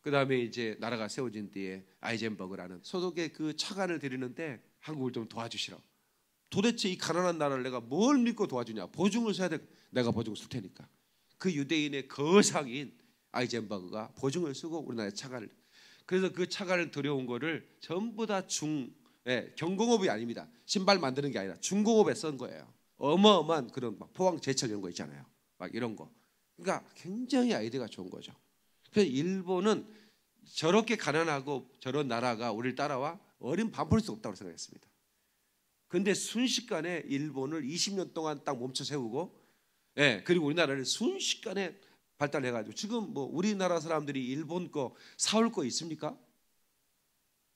그 다음에 이제 나라가 세워진 뒤에 아이젠버그라는 소독의 그 차관을 드리는데 한국을 좀 도와주시라. 도대체 이 가난한 나라를 내가 뭘 믿고 도와주냐? 보증을 써야 돼. 내가 보증을 쓸 테니까. 그 유대인의 거상인 아이젠바그가 보증을 쓰고 우리나라에 차가를 그래서 그 차가를 들여온 거를 전부 다 중, 예, 경공업이 아닙니다. 신발 만드는 게 아니라 중공업에 쓴 거예요. 어마어마한 그런 포항 제철 이런 거 있잖아요. 막 이런 거. 그러니까 굉장히 아이디가 좋은 거죠. 그래서 일본은 저렇게 가난하고 저런 나라가 우리를 따라와 어린 반포수 없다고 생각했습니다. 근데 순식간에 일본을 20년 동안 딱 멈춰 세우고 예, 그리고 우리나라를 순식간에 발달해가지고 지금 뭐 우리나라 사람들이 일본 거 사올 거 있습니까?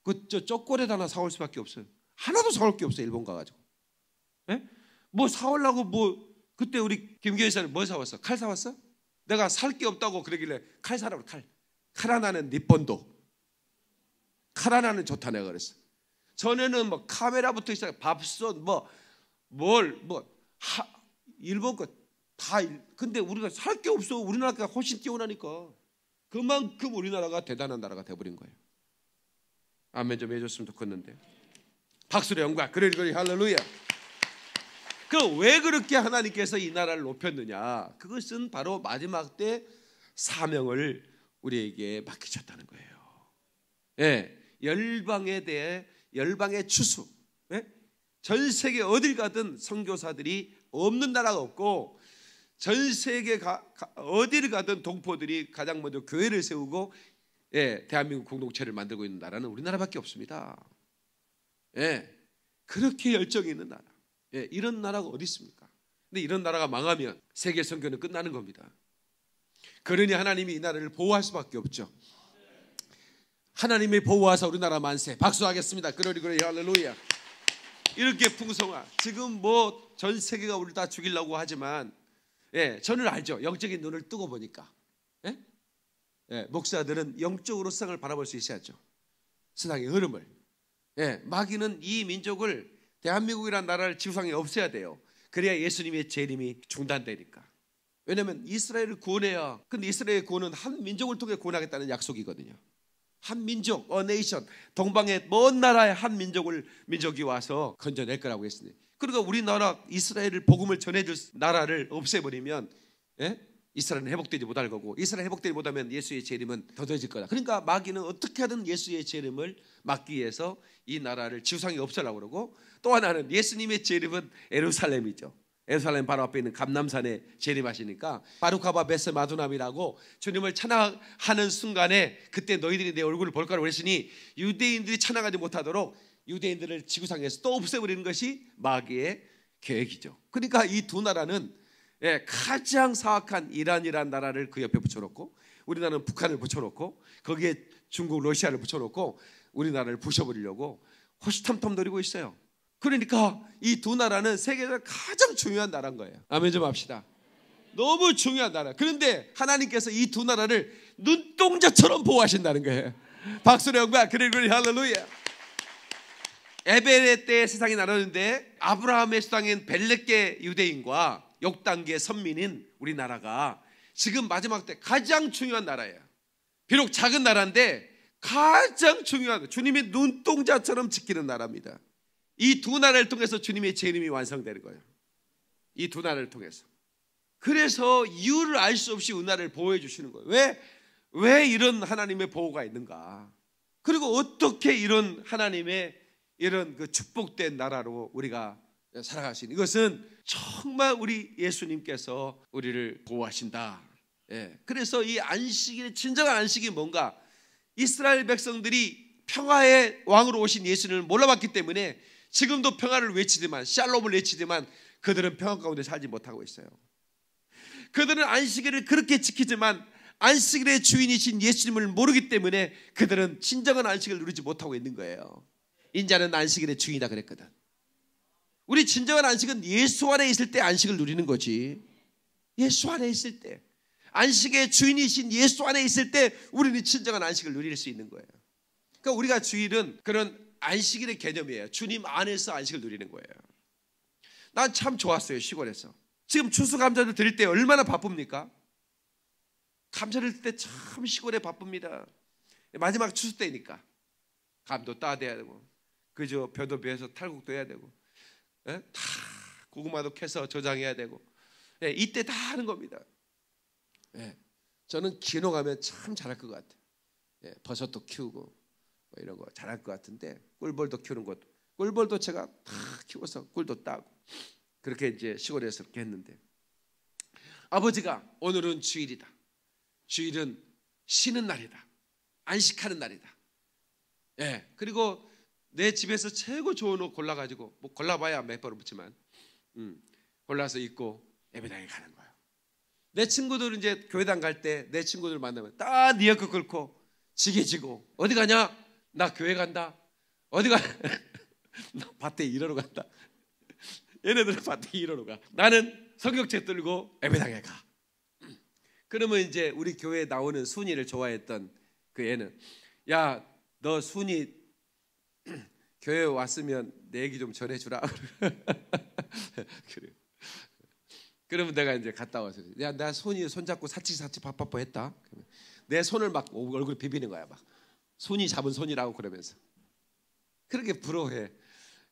그저 초콜릿 하나 사올 수밖에 없어요. 하나도 사올 게 없어요. 일본 가가지고. 예? 뭐 사올라고 뭐 그때 우리 김기현 씨는 뭐 사왔어? 칼 사왔어? 내가 살 게 없다고 그러길래 칼 사라고 칼. 칼 하나는 니폰도. 칼 하나는 좋다 내가 그랬어. 전에는 뭐 카메라부터 시작 밥솥 뭐 뭘뭐 뭐, 일본 거다 근데 우리가 살 게 없어. 우리나라가 훨씬 뛰어나니까. 그만큼 우리나라가 대단한 나라가 돼버린 거예요. 아멘 좀 해줬으면 좋겠는데. 박수로 영광. 그래 그래 할렐루야. 그 왜 그렇게 하나님께서 이 나라를 높였느냐? 그것은 바로 마지막 때 사명을 우리에게 맡기셨다는 거예요. 예, 열방에 대해 열방의 추수. 예? 전 세계 어딜 가든 선교사들이 없는 나라가 없고 전 세계 가, 가, 어디를 가든 동포들이 가장 먼저 교회를 세우고 예, 대한민국 공동체를 만들고 있는 나라는 우리나라밖에 없습니다. 예, 그렇게 열정이 있는 나라. 예, 이런 나라가 어디 있습니까? 근데 이런 나라가 망하면 세계 선교는 끝나는 겁니다. 그러니 하나님이 이 나라를 보호할 수밖에 없죠. 하나님이 보호하사 우리나라 만세. 박수하겠습니다. 그러리 그러리 할렐루야. 이렇게 풍성한 지금 뭐 전 세계가 우리 다 죽이려고 하지만 예, 저는 알죠. 영적인 눈을 뜨고 보니까. 예? 예, 목사들은 영적으로 세상을 바라볼 수 있어야죠. 세상의 흐름을. 예, 마귀는 이 민족을 대한민국이라는 나라를 지구상에 없애야 돼요. 그래야 예수님의 재림이 중단되니까. 왜냐면 이스라엘을 구원해야. 근데 이스라엘 의 구원은 한 민족을 통해 구원하겠다는 약속이거든요. 한 민족, 어네이션, 동방의 먼 나라의 한 민족을 민족이 와서 건져낼 거라고 했습니다. 그러니까 우리나라 이스라엘을 복음을 전해줄 나라를 없애버리면 예? 이스라엘은 회복되지 못할 거고 이스라엘 회복되지 못하면 예수의 재림은 더뎌질 거다. 그러니까 마귀는 어떻게든 예수의 재림을 막기 위해서 이 나라를 지상에 없애려고 그러고 또 하나는 예수님의 재림은 에루살렘이죠. 예살렘 바로 앞에 있는 감남산에 재림하시니까 바루카바 베스 마두남이라고 주님을 찬양하는 순간에 그때 너희들이 내 얼굴을 볼까라고 그랬으니 유대인들이 찬양하지 못하도록 유대인들을 지구상에서 또 없애버리는 것이 마귀의 계획이죠. 그러니까 이 두 나라는 예, 가장 사악한 이란이란 나라를 그 옆에 붙여놓고 우리나라는 북한을 붙여놓고 거기에 중국 러시아를 붙여놓고 우리나라를 부셔버리려고 호시탐탐 노리고 있어요. 그러니까 이 두 나라는 세계에서 가장 중요한 나라인 거예요. 아멘 좀 합시다. 너무 중요한 나라. 그런데 하나님께서 이 두 나라를 눈동자처럼 보호하신다는 거예요. 박수령과 그리그리 할렐루야. 에베레 때 세상이 나누는데 아브라함의 수당인 벨렉계 유대인과 역단계 선민인 우리나라가 지금 마지막 때 가장 중요한 나라예요. 비록 작은 나라인데 가장 중요한 주님이 눈동자처럼 지키는 나라입니다. 이두 나라를 통해서 주님의 재림이 완성되는 거예요. 이 두나라 통해서. 그래서 이유를 알 수 없이 은하를 보호해 주시는 거예요. 왜? 왜 이런 하나님의 보호가 있는가? 그리고 어떻게 이런 하나님의 이런 그 축복된 나라로 우리가 살아갈 수 있는 이것은 정말 우리 예수님께서 우리를 보호하신다. 예. 그래서 이안식일 진정한 안식이 뭔가 이스라엘 백성들이 평화의 왕으로 오신 예수님을 몰라봤기 때문에 지금도 평화를 외치지만 샬롬을 외치지만 그들은 평화 가운데 살지 못하고 있어요. 그들은 안식일을 그렇게 지키지만 안식일의 주인이신 예수님을 모르기 때문에 그들은 진정한 안식을 누리지 못하고 있는 거예요. 인자는 안식일의 주인이다 그랬거든. 우리 진정한 안식은 예수 안에 있을 때 안식을 누리는 거지. 예수 안에 있을 때. 안식의 주인이신 예수 안에 있을 때 우리는 진정한 안식을 누릴 수 있는 거예요. 그러니까 우리가 주일은 그런 안식일의 개념이에요. 주님 안에서 안식을 누리는 거예요. 난 참 좋았어요 시골에서. 지금 추수 감자를 드릴 때 얼마나 바쁩니까? 감자를 드릴 때 참 시골에 바쁩니다. 마지막 추수 때니까 감도 따대야 되고 그저 벼도 베서 탈국도 해야 되고 에? 예? 다 고구마도 캐서 저장해야 되고 예, 이때 다 하는 겁니다. 예, 저는 기노 가면 참 잘할 것 같아요. 예, 버섯도 키우고 이런 거 잘할 것 같은데 꿀벌도 키우는 것도 꿀벌도 제가 다 키워서 꿀도 따고 그렇게 이제 시골에서 그렇게 했는데 아버지가 오늘은 주일이다. 주일은 쉬는 날이다. 안식하는 날이다. 예. 그리고 내 집에서 최고 좋은 옷 골라가지고 뭐 골라봐야 몇벌 붙지만 음, 골라서 입고 예배당에 가는 거예요. 내 친구들 은 이제 교회당 갈 때 내 친구들 만나면 딱 니어크 긁고 지게지고 어디 가냐? 나 교회 간다. 어디 가? 나 밭에 일하러 간다. 얘네들은 밭에 일하러 가. 나는 성경책 들고 예배당에 가. 그러면 이제 우리 교회에 나오는 순이를 좋아했던 그 애는 야, 너 순이 교회 왔으면 내 얘기 좀 전해주라. 그래. 그러면 내가 이제 갔다 와서 야, 나 손이 손잡고 사치사치 바빠빠 했다. 내 손을 막 얼굴 비비는 거야 막. 손이 잡은 손이라고 그러면서 그렇게 부러워해.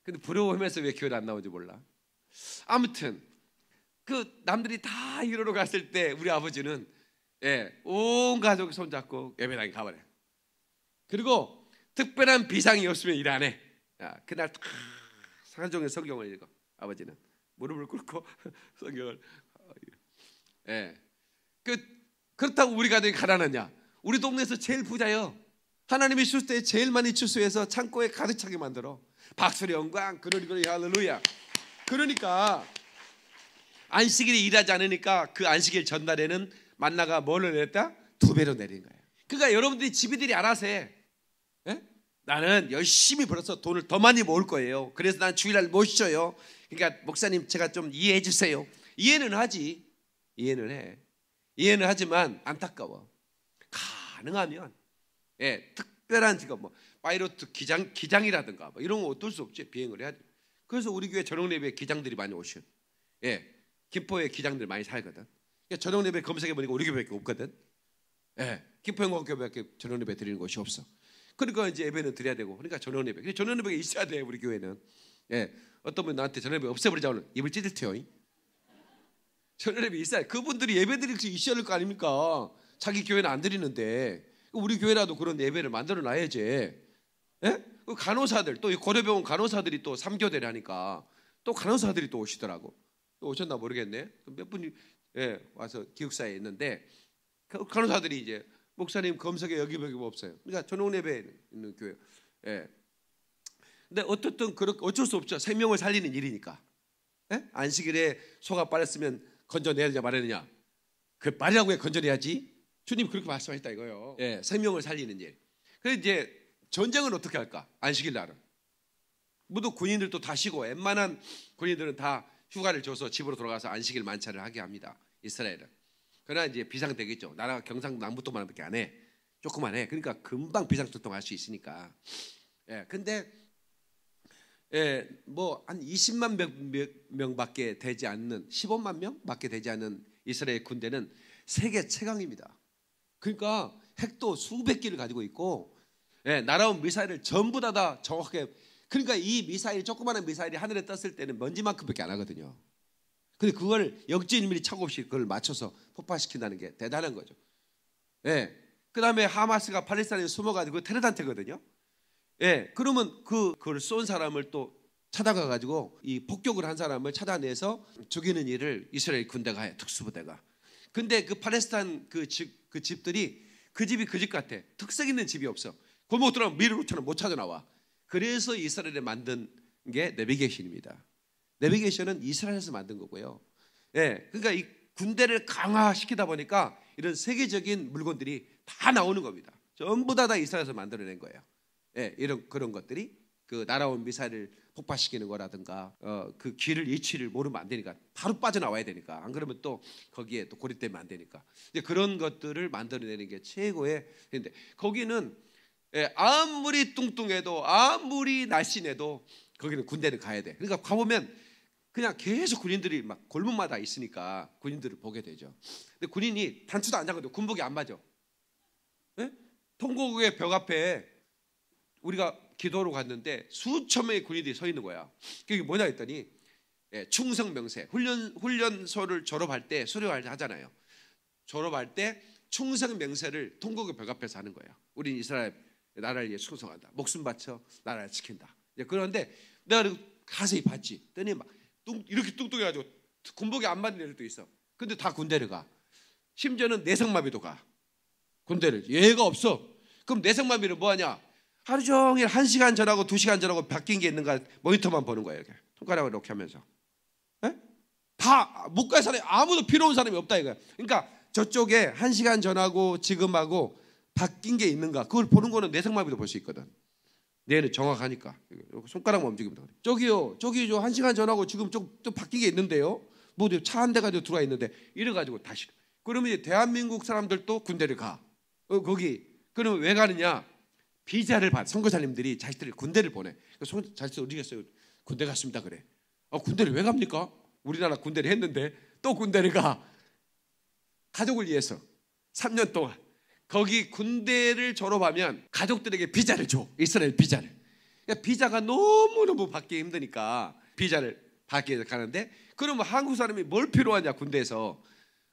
근데 부러워하면서 왜 교회를 안 나오는지 몰라. 아무튼 그 남들이 다이로로 갔을 때 우리 아버지는 예, 온 가족이 손잡고 예배당에 가버려. 그리고 특별한 비상이 없으면 일안 해. 야, 그날 다 산종의 성경을 읽어. 아버지는 무릎을 꿇고 성경을 예. 그 그렇다고 우리 가족이 가난하냐? 우리 동네에서 제일 부자요. 하나님이 줄때 제일 많이 추수해서 창고에 가득 차게 만들어. 박수리 영광 그러니그리 할렐루야. 그러니까 안식일이 일하지 않으니까 그 안식일 전날에는 만나가 뭘로 내렸다? 두 배로 내린 거예요. 그러니까 여러분들이 집이들이 알아서 해. 에? 예? 나는 열심히 벌어서 돈을 더 많이 모을 거예요. 그래서 난 주일날 못 쉬어요. 그러니까 목사님 제가 좀 이해해 주세요. 이해는 하지. 이해는 해. 이해는 하지만 안타까워. 가능하면 예, 특별한 지금 뭐 파이로트 기장 기장이라든가 뭐 이런 거 어쩔 수 없지 비행을 해야 돼. 그래서 우리 교회 전 저녁 비에 기장들이 많이 오셔. 예, 김포에 기장들 많이 살거든. 그러니까 저녁 예배 검색해 보니까 우리 교회밖에 없거든. 예, 기포형 교회밖에 전원 예배 드리는 곳이 없어. 그러니까 이제 예배는 드려야 되고, 그러니까 전원 예배. 전원 예비가 있어야 돼 우리 교회는. 예, 어떤 분 나한테 전원 예비 없애버리자 오늘 입을 찢을 테요. 전원 예비 있어야 그분들이 예배 드릴 수 있어야 할거 아닙니까? 자기 교회는 안 드리는데 우리 교회라도 그런 예배를 만들어 놔야지. 예? 그 간호사들 또 고려병원 간호사들이 또 3교대라니까 또 간호사들이 또 오시더라고. 또 오셨나 모르겠네. 그 몇 분이 예, 와서 기숙사에 있는데 그 간호사들이 이제 목사님 검색에 여기밖에 뭐 없어요. 그러니까 전원 예배 있는 교회. 예. 근데 어쨌든 그렇게 어쩔 수 없죠. 생명을 살리는 일이니까. 예? 안식일에 소가 빨았으면 건져내야 되냐 말아냐그 말이라고 해 건져내야지. 주님 그렇게 말씀하셨다 이거요. 예, 생명을 살리는 일. 그래서 이제 전쟁은 어떻게 할까? 안식일 날은. 모두 군인들 도다 쉬고 웬만한 군인들은 다 휴가를 줘서 집으로 돌아가서 안식일 만찬을 하게 합니다. 이스라엘은. 그러나 이제 비상되겠죠. 나라가 경상남부도만밖에 안 해. 조금만 해. 그러니까 금방 비상출동할 수 있으니까. 예, 근데 예, 뭐한 20만 명, 명, 명밖에 되지 않는 15만 명밖에 되지 않는 이스라엘 군대는 세계 최강입니다. 그러니까 핵도 수백 개를 가지고 있고 예, 날아온 미사일을 전부 다, 다 정확하게 그러니까 이 미사일 조그마한 미사일이 하늘에 떴을 때는 먼지만큼밖에 안 하거든요. 근데 그걸 역진민이 착오 없이 그걸 맞춰서 폭파시킨다는 게 대단한 거죠. 예. 그다음에 하마스가 팔레스타인에 숨어가지고 테르단테거든요. 예. 그러면 그 그걸 쏜 사람을 또 찾아가 가지고 이 폭격을 한 사람을 찾아내서 죽이는 일을 이스라엘 군대가 해 특수부대가. 근데 그 팔레스타인 그 집, 그 집들이 그 집이 그 집 같아. 특색 있는 집이 없어. 골목 들어가면 미르로처럼 못 찾아나와. 그래서 이스라엘에 만든 게 내비게이션입니다. 내비게이션은 이스라엘에서 만든 거고요. 예, 그러니까 이 군대를 강화시키다 보니까 이런 세계적인 물건들이 다 나오는 겁니다. 전부 다 다 이스라엘에서 만들어낸 거예요. 예, 이런 그런 것들이 그 날아온 미사일을 폭파시키는 거라든가 어, 그 길을 이치를 모르면 안 되니까 바로 빠져나와야 되니까 안 그러면 또 거기에 또 고립되면 안 되니까 이제 그런 것들을 만들어내는 게 최고의 근데 거기는 예, 아무리 뚱뚱해도 아무리 날씬해도 거기는 군대는 가야 돼. 그러니까 가보면 그냥 계속 군인들이 막 골목마다 있으니까 군인들을 보게 되죠. 근데 군인이 단추도 안잡아도 군복이 안 맞아. 예? 통곡의 벽 앞에 우리가 기도로 갔는데 수천 명의 군인들이 서 있는 거야. 그게 뭐냐 했더니 예, 충성 명세 훈련 훈련소를 졸업할 때 수료할 하잖아요. 졸업할 때 충성 명세를 통곡의 벽 앞에서 하는 거예요. 우린 이스라엘 나라를 위해 충성한다. 목숨 바쳐 나라를 지킨다. 그런데 내가 가세히 봤지. 더니 막 이렇게 뚱뚱해가지고 군복이 안 맞는 애들도 있어. 근데 다 군대를 가. 심지어는 내성마비도 가. 군대를. 얘가 없어. 그럼 내성마비를 뭐하냐? 하루 종일 한 시간 전하고 두 시간 전하고 바뀐 게 있는가 모니터만 보는 거예요. 이렇게. 손가락을 이렇게 하면서. 예? 다못 갈 사람이 아무도 필요 온 사람이 없다 이거야. 그러니까 저쪽에 한 시간 전하고 지금하고 바뀐 게 있는가 그걸 보는 거는 내생마비도 볼 수 있거든. 뇌는 정확하니까 손가락만 움직이면 그 저기요, 저기요, 한 시간 전하고 지금 좀또 바뀐 게 있는데요. 뭐차 한 대가 들어와 있는데 이래 가지고 다시. 그러면 이제 대한민국 사람들도 군대를 가. 어, 거기. 그러면 왜 가느냐? 비자를 받선거사님들이 자식들을 군대를 보내. 그러니까 자식들 어디 갔어요? 군대 갔습니다 그래. 아 군대를 왜 갑니까? 우리나라 군대를 했는데 또 군대를 가. 가족을 위해서 3년 동안 거기 군대를 졸업하면 가족들에게 비자를 줘. 이스라엘 비자를. 그러니까 비자가 너무너무 받기 힘드니까 비자를 받기 위해서 가는데 그러면 한국 사람이 뭘 필요하냐 군대에서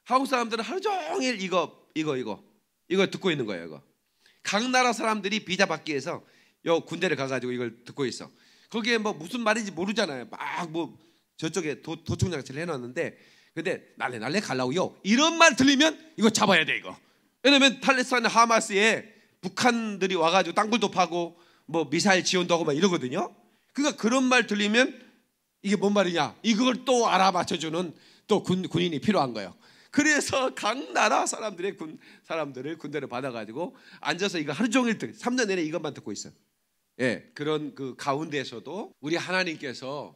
한국 사람들은 하루 종일 이거 이거 이거 이거 듣고 있는 거예요 이거 각 나라 사람들이 비자 받기 위해서 여 군대를 가가지고 이걸 듣고 있어. 거기에 뭐 무슨 말인지 모르잖아요. 막 뭐 저쪽에 도, 도청장치를 해놨는데 근데 날래 날래 갈라고요. 이런 말 들리면 이거 잡아야 돼 이거. 왜냐면 탈레스타인 하마스에 북한들이 와가지고 땅굴도 파고 뭐 미사일 지원도 하고 막 이러거든요. 그러니까 그런 말 들리면 이게 뭔 말이냐? 이걸 또 알아맞혀주는 또 군, 군인이 필요한 거예요. 그래서 각 나라 사람들의 군 사람들을 군대를 받아가지고 앉아서 이거 하루 종일 듣 3년 내내 이것만 듣고 있어요. 예, 그런 그 가운데서도 우리 하나님께서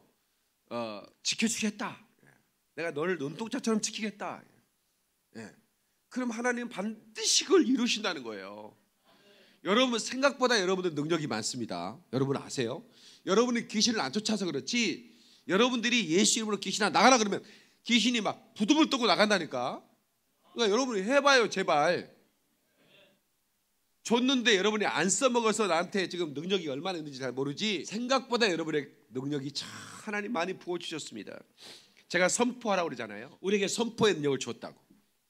어, 지켜주겠다. 내가 너를 눈동자처럼 지키겠다. 예. 그럼 하나님은 반드시 그걸 이루신다는 거예요. 여러분 생각보다 여러분들 능력이 많습니다. 여러분 아세요? 여러분이 귀신을 안 쫓아서 그렇지 여러분들이 예수 이름으로 귀신아 나가라 그러면 귀신이 막부들을들 떠고 나간다니까. 그러니까 여러분이 해봐요, 제발. 줬는데 여러분이 안 써먹어서 나한테 지금 능력이 얼마나 있는지 잘 모르지 생각보다 여러분의 능력이 참 하나님 많이 부어주셨습니다. 제가 선포하라고 그러잖아요. 우리에게 선포의 능력을 줬다고.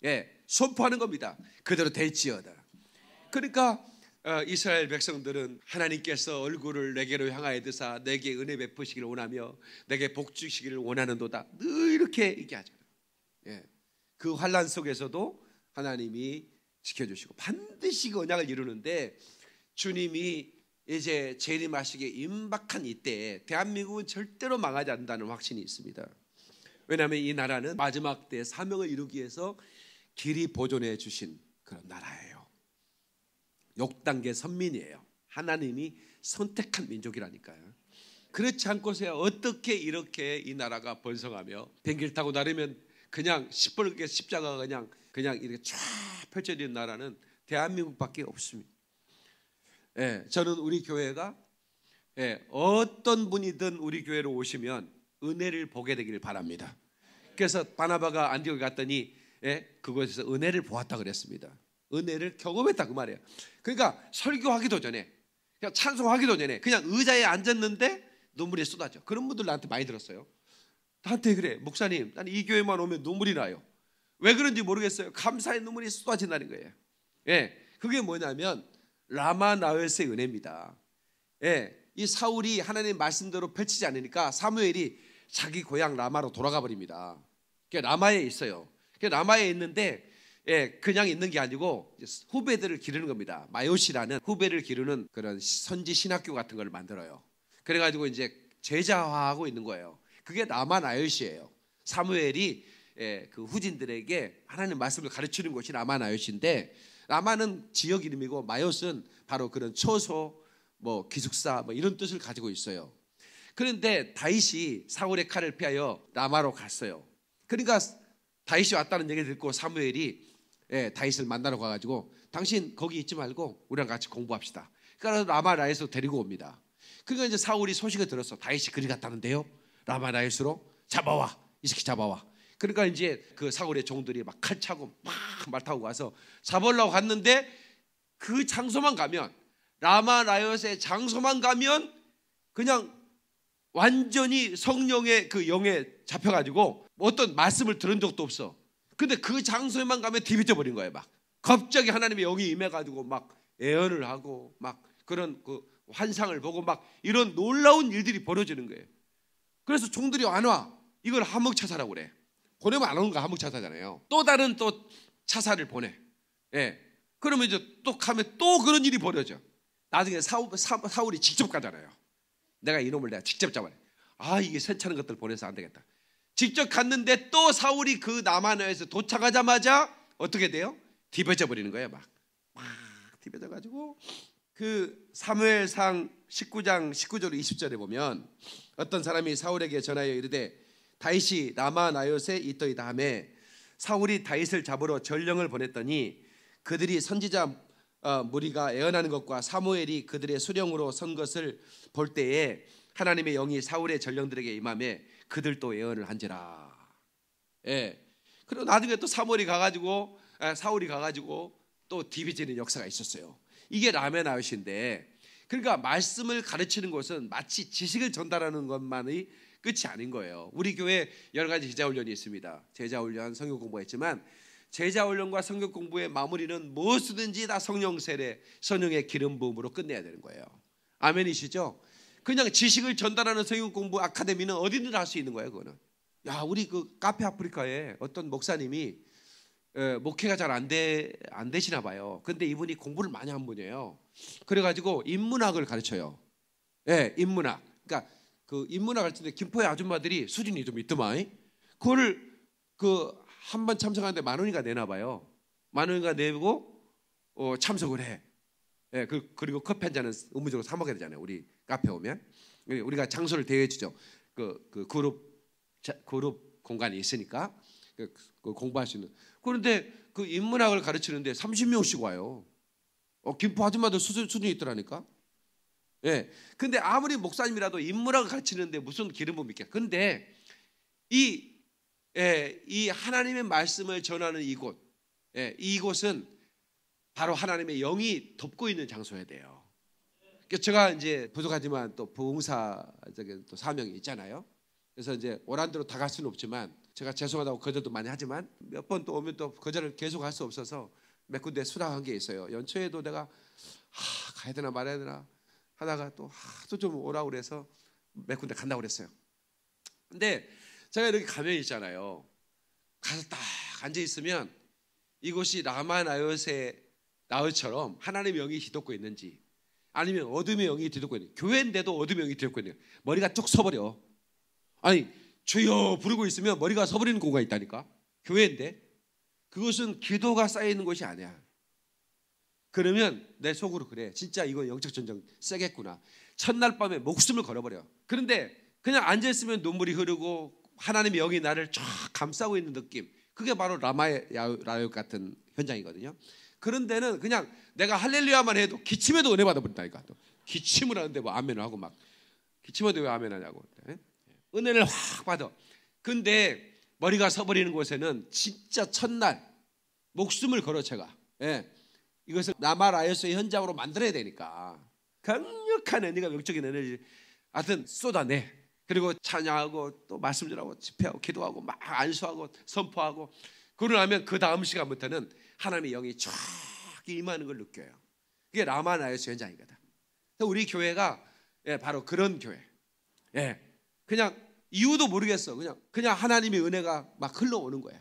예, 선포하는 겁니다. 그대로 될지어다. 그러니까 어, 이스라엘 백성들은 하나님께서 얼굴을 내게로 향하여 드사 내게 은혜 베푸시기를 원하며 내게 복 주시기를 원하는도다 늘 이렇게 얘기하잖아요. 예. 그 환란 속에서도 하나님이 지켜주시고 반드시 그 언약을 이루는데 주님이 이제 재림하시기에 임박한 이때에 대한민국은 절대로 망하지 않는다는 확신이 있습니다. 왜냐하면 이 나라는 마지막 때 사명을 이루기 위해서 길이 보존해 주신 그런 나라예요. 역단계 선민이에요. 하나님이 선택한 민족이라니까요. 그렇지 않고서야 어떻게 이렇게 이 나라가 번성하며 비행기를 타고 나르면 그냥 시뻘겋게 십자가 그냥 그냥 이렇게 쫙 펼쳐진 나라는 대한민국밖에 없습니다. 예, 저는 우리 교회가 예, 어떤 분이든 우리 교회로 오시면 은혜를 보게 되기를 바랍니다. 그래서 바나바가 안디옥에 갔더니 예, 그곳에서 은혜를 보았다 그랬습니다. 은혜를 경험했다 그 말이에요. 그러니까 설교하기도 전에 그냥 찬송하기도 전에 그냥 의자에 앉았는데 눈물이 쏟아져. 그런 분들 나한테 많이 들었어요. 나한테 그래 목사님 나는 이 교회만 오면 눈물이 나요. 왜 그런지 모르겠어요. 감사의 눈물이 쏟아진다는 거예요. 예, 그게 뭐냐면 라마 나웰스의 은혜입니다. 예, 이 사울이 하나님 말씀대로 펼치지 않으니까 사무엘이 자기 고향 라마로 돌아가 버립니다. 그 라마에 있어요. 그 라마에 있는데 예, 그냥 있는 게 아니고 후배들을 기르는 겁니다. 마요시라는 후배를 기르는 그런 선지 신학교 같은 걸 만들어요. 그래가지고 이제 제자화하고 있는 거예요. 그게 나만 아요시예요. 사무엘이 예, 그 후진들에게 하나님 말씀을 가르치는 곳이 나만 아요시인데 나만은 지역 이름이고 마요스는 바로 그런 초소 뭐 기숙사 뭐 이런 뜻을 가지고 있어요. 그런데 다윗이 사울의 칼을 피하여 나마로 갔어요. 그러니까 다윗이 왔다는 얘기를 듣고 사무엘이 예, 다윗을 만나러 가가지고 당신 거기 있지 말고 우리랑 같이 공부합시다. 그러니까 라마 라에서 데리고 옵니다. 그러니까 이제 사울이 소식을 들었어. 다윗이 그리 갔다는데요. 라마 라이스로 잡아와. 이 새끼 잡아와. 그러니까 이제 그 사울의 종들이 막 칼 차고 막 말 타고 가서 잡으려고 갔는데 그 장소만 가면 라마 라이스의 장소만 가면 그냥 완전히 성령의 그 영에 잡혀가지고 어떤 말씀을 들은 적도 없어. 근데 그 장소에만 가면 뒤비져 버린 거예요. 막 갑자기 하나님의 영이 임해가지고 막애언을 하고 막 그런 그 환상을 보고 막 이런 놀라운 일들이 벌어지는 거예요. 그래서 종들이 안 와. 이걸 한목차사라고 그래. 보내면 안 오는 거한목차사잖아요또 다른 또 차사를 보내. 예. 그러면 이제 또 가면 또 그런 일이 벌어져. 나중에 사울, 사울이 직접 가잖아요. 내가 이놈을 내가 직접 잡아야 아, 이게 세차는 것들 보내서 안 되겠다. 직접 갔는데 또 사울이 그남하에서 도착하자마자 어떻게 돼요? 뒤벼져 버리는 거예요, 막. 막 뒤벼져 가지고 그 사무엘상 19장 19절 20절에 보면 어떤 사람이 사울에게 전하여 이르되 다윗이 남아 요에 있더이다 하며 사울이 다윗을 잡으러 전령을 보냈더니 그들이 선지자 어, 무리가 애언하는 것과 사무엘이 그들의 수령으로 선 것을 볼 때에 하나님의 영이 사울의 전령들에게 임함에 그들도 예언을 한지라. 예. 그리고 나중에 또 사월이 가가지고 아, 사울이 가가지고 또 디비지는 역사가 있었어요. 이게 라멘 아웃인데 그러니까 말씀을 가르치는 것은 마치 지식을 전달하는 것만의 끝이 아닌 거예요. 우리 교회 여러 가지 제자 훈련이 있습니다. 제자 훈련, 성경 공부했지만 제자 훈련과 성경 공부의 마무리는 무엇이든지 다 성령 세례, 성령의 기름 부음으로 끝내야 되는 거예요. 아멘이시죠? 그냥 지식을 전달하는 성경 공부 아카데미는 어디든 할 수 있는 거예요. 그거는. 야 우리 그 카페 아프리카에 어떤 목사님이 에, 목회가 잘 안돼안 안 되시나 봐요. 근데 이분이 공부를 많이 한 분이에요. 그래가지고 인문학을 가르쳐요. 예, 인문학. 그러니까 그 인문학 가르칠 때 김포의 아줌마들이 수준이 좀 있더만. 그거를 그한 번 참석하는데 만원이가 내나 봐요. 만원이가 내고 어, 참석을 해. 예, 그, 리고 커피 한 잔은 의무적으로 사먹어야 되잖아요. 우리 카페 오면 예, 우리가 장소를 대여해주죠. 그, 그 그룹 자, 그룹 공간이 있으니까 그, 그 공부할 수 있는. 그런데 그 인문학을 가르치는데 30명씩 와요. 어, 김포 아줌마들 수준, 수준이 있더라니까. 예. 근데 아무리 목사님이라도 인문학을 가르치는데 무슨 기름 부음 있 근데 이, 예, 이 하나님의 말씀을 전하는 이곳, 예, 이곳은 바로 하나님의 영이 돕고 있는 장소에 돼요. 제가 이제 부족하지만 또 부흥사적인 또 사명이 있잖아요. 그래서 이제 오란대로 다 갈 수는 없지만 제가 죄송하다고 거절도 많이 하지만 몇 번 또 오면 또 거절을 계속 할 수 없어서 몇 군데 수락한 게 있어요. 연초에도 내가 하, 가야 되나 말아야 되나 하다가 또 하도 좀오라 그래서 몇 군데 간다고 그랬어요. 근데 제가 이렇게 가면 있잖아요. 가서 딱 앉아 있으면 이곳이 라마나요세 나흘처럼 하나님의 영이 뒤덮고 있는지 아니면 어둠의 영이 뒤덮고 있는 지 교회인데도 어둠의 영이 뒤덮고 있는 지 머리가 쭉 서버려 아니 주여 부르고 있으면 머리가 서버리는 경가 있다니까 교회인데 그것은 기도가 쌓여있는 것이 아니야 그러면 내 속으로 그래 진짜 이거 영적 전쟁 세겠구나 첫날 밤에 목숨을 걸어버려 그런데 그냥 앉아있으면 눈물이 흐르고 하나님의 영이 나를 쫙 감싸고 있는 느낌 그게 바로 라마의 야역 같은 현장이거든요 그런 데는 그냥 내가 할렐루야만 해도 기침해도 은혜 받아버린다니까. 또 기침을 하는데 뭐 아멘을 하고 막 기침해도 왜 아멘하냐고. 예? 은혜를 확 받아. 근데 머리가 서버리는 곳에는 진짜 첫날 목숨을 걸어 제가. 예. 이것을 나마라이어스의 현장으로 만들어야 되니까 강력한 에너지가 영적인 에너지 하여튼 쏟아내 그리고 찬양하고 또 말씀 전하고 집회하고 기도하고 막 안수하고 선포하고 그러고 나면 그 다음 시간부터는 하나님의 영이 쫙 임하는 걸 느껴요. 그게 라마나에서 현장이거다 우리 교회가 예, 바로 그런 교회. 예, 그냥 이유도 모르겠어. 그냥 그냥 하나님의 은혜가 막 흘러오는 거야.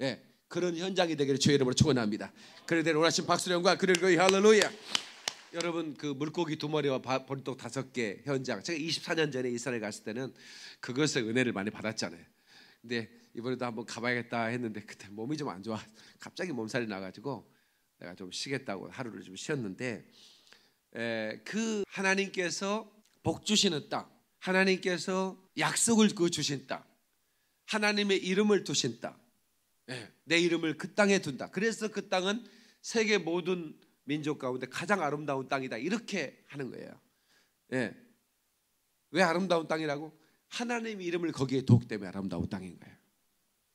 예, 그런 현장이 되기를 주의 이름으로 축원합니다. 그래대 오라신 박수령과 그리고 할렐루야. 여러분 그 물고기 두 마리와 벌떡 다섯 개 현장. 제가 24년 전에 이스라엘 갔을 때는 그것에 은혜를 많이 받았잖아요. 근데 이번에도 한번 가봐야겠다 했는데 그때 몸이 좀 안 좋아 갑자기 몸살이 나가지고 내가 좀 쉬겠다고 하루를 좀 쉬었는데 에, 그 하나님께서 복 주시는 어 땅 하나님께서 약속을 그 주신 땅 하나님의 이름을 두신 땅내 예, 이름을 그 땅에 둔다. 그래서 그 땅은 세계 모든 민족 가운데 가장 아름다운 땅이다. 이렇게 하는 거예요. 예. 왜 아름다운 땅이라고? 하나님의 이름을 거기에 두기 때문에 아름다운 땅인 거예요.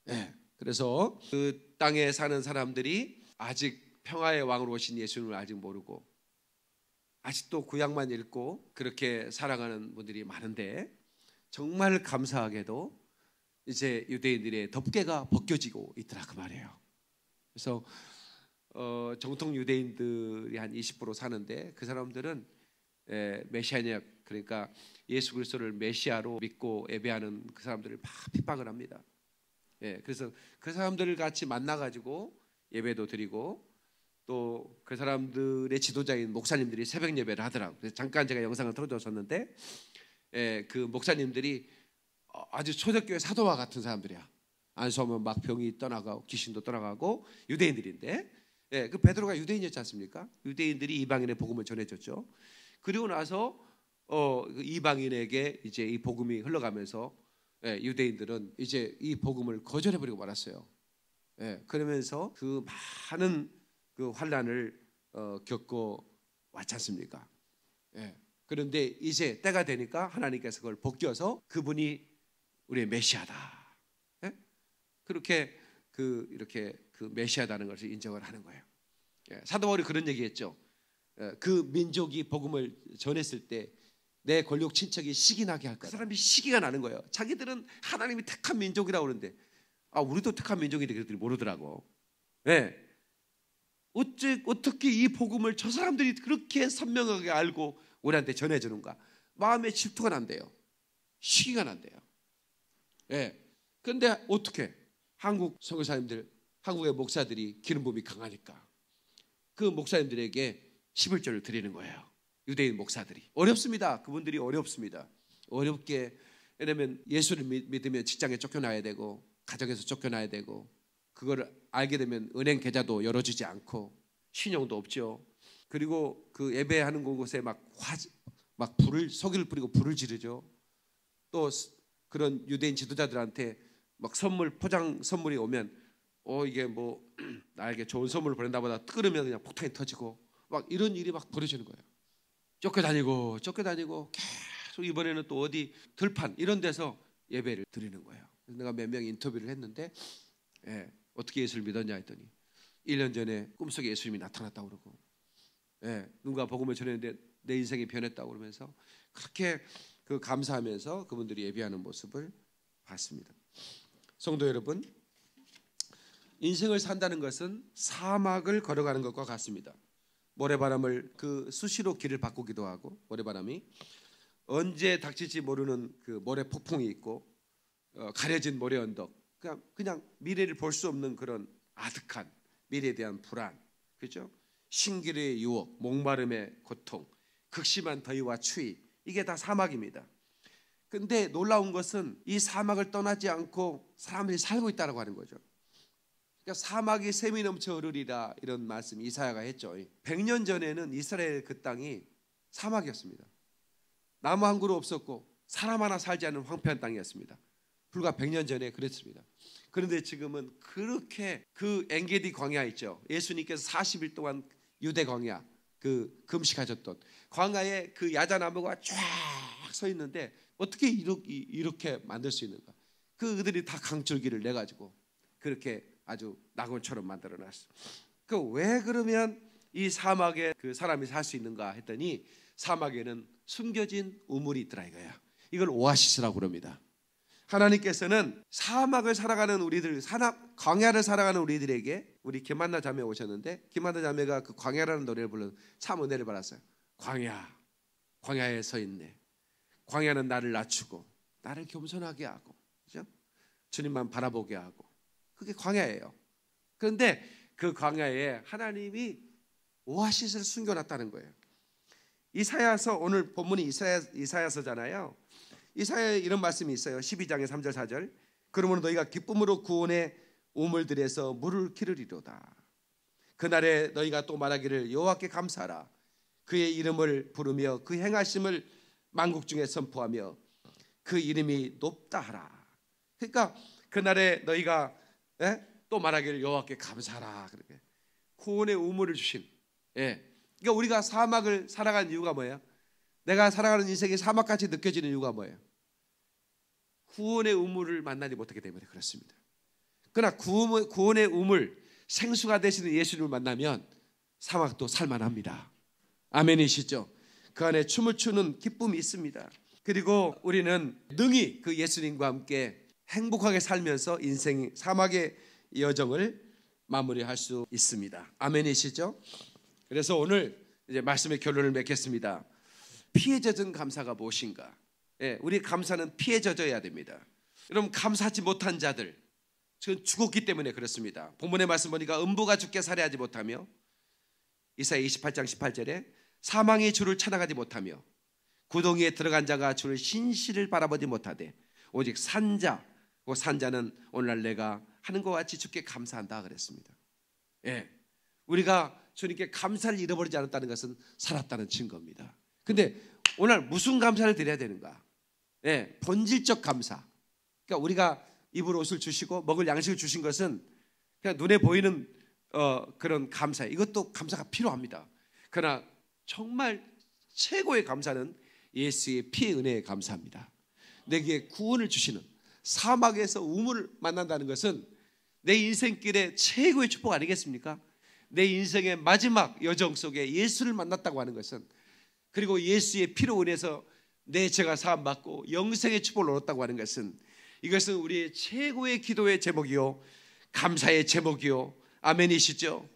네. 그래서 그 땅에 사는 사람들이 아직 평화의 왕으로 오신 예수님을 아직 모르고 아직도 구약만 읽고 그렇게 살아가는 분들이 많은데 정말 감사하게도 이제 유대인들의 덮개가 벗겨지고 있더라 그 말이에요. 그래서 어, 정통 유대인들이 한 20% 사는데 그 사람들은 에, 예, 메시아냐 그러니까 예수 그리스도를 메시아로 믿고 예배하는 그 사람들을 막 핍박을 합니다. 예, 그래서 그 사람들을 같이 만나가지고 예배도 드리고 또 그 사람들의 지도자인 목사님들이 새벽 예배를 하더라고. 그래서 잠깐 제가 영상을 틀어줬었는데 예, 그 목사님들이 아주 초대교회 사도와 같은 사람들이야. 안수하면 막 병이 떠나가고 귀신도 떠나가고 유대인들인데 예, 그 베드로가 유대인이었지 않습니까? 유대인들이 이방인의 복음을 전해줬죠. 그리고 나서 어, 그 이방인에게 이제 이 복음이 흘러가면서 예, 유대인들은 이제 이 복음을 거절해 버리고 말았어요. 예, 그러면서 그 많은 그 환란을 어, 겪고 왔지 않습니까? 예, 그런데 이제 때가 되니까 하나님께서 그걸 벗겨서 그분이 우리의 메시아다. 예? 그렇게 그 이렇게 그 메시아다는 것을 인정을 하는 거예요. 예, 사도 바울이 그런 얘기했죠. 예, 그 민족이 복음을 전했을 때내 권력 친척이 시기 나게 할 거야. 그 사람이 시기가 나는 거예요. 자기들은 하나님이 택한 민족이라고 그러는데 아 우리도 특한 민족인데 그들이 모르더라고. 네. 어째, 어떻게 이 복음을 저 사람들이 그렇게 선명하게 알고 우리한테 전해주는가? 마음에 질투가 난대요. 시기가 난대요. 예. 네. 근데 어떻게 한국 선교사님들, 한국의 목사들이 기름 부음이 강하니까 그 목사님들에게 11절을 드리는 거예요. 유대인 목사들이 어렵습니다. 그분들이 어렵습니다. 어렵게 왜냐면 예수를 믿으면 직장에 쫓겨나야 되고 가정에서 쫓겨나야 되고 그걸 알게 되면 은행 계좌도 열어주지 않고 신용도 없죠. 그리고 그 예배하는 곳에 막 화, 막 불을 석유를 뿌리고 불을 지르죠. 또 그런 유대인 지도자들한테 막 선물 포장 선물이 오면 어 이게 뭐 나에게 좋은 선물을 보낸다 보다 끓으면 그냥 폭탄이 터지고 막 이런 일이 막 벌어지는 거예요. 쫓겨다니고 쫓겨다니고 계속 이번에는 또 어디 들판 이런 데서 예배를 드리는 거예요. 내가 몇 명 인터뷰를 했는데 예, 어떻게 예수를 믿었냐 했더니 1년 전에 꿈속에 예수님이 나타났다고 그러고 예, 누가 복음을 전했는데 내 인생이 변했다고 그러면서 그렇게 그 감사하면서 그분들이 예배하는 모습을 봤습니다. 성도 여러분, 인생을 산다는 것은 사막을 걸어가는 것과 같습니다. 모래바람을 그 수시로 길을 바꾸기도 하고 모래바람이 언제 닥칠지 모르는 그 모래 폭풍이 있고 어, 가려진 모래 언덕 그냥 그냥 미래를 볼 수 없는 그런 아득한 미래에 대한 불안 그죠 신기의 유혹 목마름의 고통 극심한 더위와 추위 이게 다 사막입니다. 근데 놀라운 것은 이 사막을 떠나지 않고 사람들이 살고 있다라고 하는 거죠. 그러니까 사막이 샘이 넘쳐 흐르리라 이런 말씀 이사야가 했죠. 100년 전에는 이스라엘 그 땅이 사막이었습니다. 나무 한 그루 없었고 사람 하나 살지 않은 황폐한 땅이었습니다. 불과 100년 전에 그랬습니다. 그런데 지금은 그렇게 그 엔게디 광야 있죠. 예수님께서 40일 동안 유대 광야 그 금식하셨던 광야에 그 야자나무가 쫙 서 있는데 어떻게 이렇게 만들 수 있는가? 그 그들이 다 강줄기를 내 가지고 그렇게 아주 낙원처럼 만들어 놨어. 그 왜 그러면 이 사막에 그 사람이 살 수 있는가 했더니 사막에는 숨겨진 우물이 있더라 이거야. 이걸 오아시스라고 그럽니다. 하나님께서는 사막을 살아가는 우리들, 산악 광야를 살아가는 우리들에게 우리 김한나 자매 오셨는데 김한나 자매가 그 광야라는 노래를 불러참 은혜를 받았어요. 광야, 광야에 서 있네. 광야는 나를 낮추고 나를 겸손하게 하고, 그죠? 주님만 바라보게 하고 그게 광야예요. 그런데 그 광야에 하나님이 오아시스를 숨겨놨다는 거예요. 이사야서 오늘 본문이 이사야, 이사야서잖아요. 이사야에 이런 말씀이 있어요. 12장의 3절 4절. 그러므로 너희가 기쁨으로 구원의 우물들에서 물을 기르리로다. 그날에 너희가 또 말하기를 여호와께 감사하라. 그의 이름을 부르며 그 행하심을 만국 중에 선포하며 그 이름이 높다 하라. 그러니까 그날에 너희가 예? 또 말하기를 여호와께 감사라 하 그렇게 구원의 우물을 주신. 예. 그러니까 우리가 사막을 살아가는 이유가 뭐예요? 내가 살아가는 인생이 사막같이 느껴지는 이유가 뭐예요? 구원의 우물을 만나지 못하기 때문에 그렇습니다. 그러나 구원의 우물 생수가 되시는 예수님을 만나면 사막도 살만합니다. 아멘이시죠? 그 안에 춤을 추는 기쁨이 있습니다. 그리고 우리는 능히 그 예수님과 함께 행복하게 살면서 인생 사막의 여정을 마무리할 수 있습니다. 아멘이시죠? 그래서 오늘 이제 말씀의 결론을 맺겠습니다. 피해 젖은 감사가 무엇인가? 예, 우리 감사는 피해 젖어야 됩니다. 여러분 감사하지 못한 자들 지금 죽었기 때문에 그렇습니다. 본문의 말씀 보니까 음부가 죽게 살해하지 못하며 이사야 28장 18절에 사망의 주를 찾아가지 못하며 구덩이에 들어간 자가 주를 신실을 바라보지 못하되 오직 산자 그 산자는 오늘날 내가 하는 것 같이 주께 감사한다 그랬습니다. 예. 우리가 주님께 감사를 잃어버리지 않았다는 것은 살았다는 증거입니다. 근데 오늘 무슨 감사를 드려야 되는가? 예, 본질적 감사. 그러니까 우리가 입을 옷을 주시고 먹을 양식을 주신 것은 그냥 눈에 보이는 어, 그런 감사. 이것도 감사가 필요합니다. 그러나 정말 최고의 감사는 예수의 피 은혜에 감사합니다. 내게 구원을 주시는 사막에서 우물을 만난다는 것은 내 인생길의 최고의 축복 아니겠습니까? 내 인생의 마지막 여정 속에 예수를 만났다고 하는 것은 그리고 예수의 피로 인해서 내 죄가 사함 받고 영생의 축복을 얻었다고 하는 것은 이것은 우리의 최고의 기도의 제목이요 감사의 제목이요 아멘이시죠.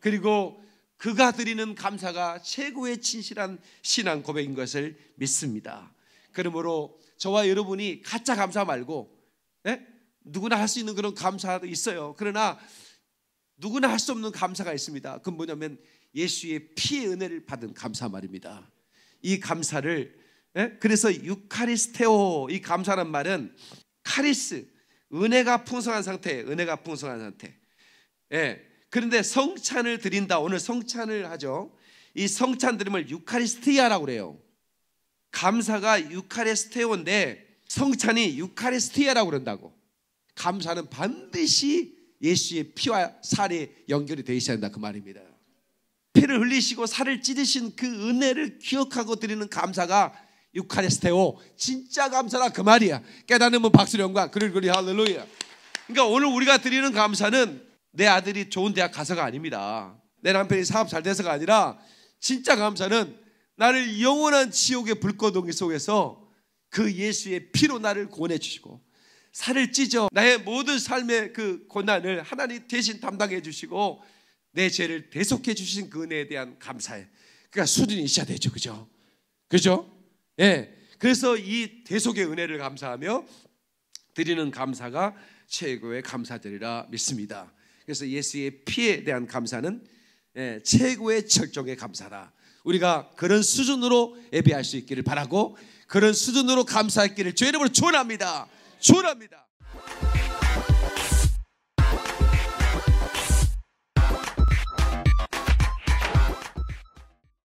그리고 그가 드리는 감사가 최고의 진실한 신앙 고백인 것을 믿습니다. 그러므로 저와 여러분이 가짜 감사 말고 네? 누구나 할 수 있는 그런 감사도 있어요. 그러나 누구나 할 수 없는 감사가 있습니다. 그건 뭐냐면 예수의 피의 은혜를 받은 감사 말입니다. 이 감사를 예? 그래서 유카리스테오 이 감사란 말은 카리스 은혜가 풍성한 상태, 은혜가 풍성한 상태. 예. 그런데 성찬을 드린다. 오늘 성찬을 하죠. 이 성찬 드림을 유카리스티아라고 그래요. 감사가 유카리스테오인데 성찬이 유카리스티아라고 그런다고. 감사는 반드시 예수의 피와 살에 연결이 되어 있어야 한다 그 말입니다. 피를 흘리시고 살을 찢으신 그 은혜를 기억하고 드리는 감사가 유카리스테오 진짜 감사라 그 말이야. 깨닫는 박수를 영광 그릴그리 할렐루야. 그러니까 오늘 우리가 드리는 감사는 내 아들이 좋은 대학 가서가 아닙니다. 내 남편이 사업 잘 돼서가 아니라 진짜 감사는 나를 영원한 지옥의 불꽃동기 속에서 그 예수의 피로 나를 구원해 주시고 살을 찢어 나의 모든 삶의 그 고난을 하나님 대신 담당해 주시고 내 죄를 대속해 주신 그 은혜에 대한 감사에 그러니까 수준이 있어야 되죠. 그죠? 그죠? 예. 그래서 이 대속의 은혜를 감사하며 드리는 감사가 최고의 감사들이라 믿습니다. 그래서 예수의 피에 대한 감사는 예, 최고의 절정의 감사다. 우리가 그런 수준으로 예배할 수 있기를 바라고 그런 수준으로 감사했기를 주의 이름으로 축합니다축합니다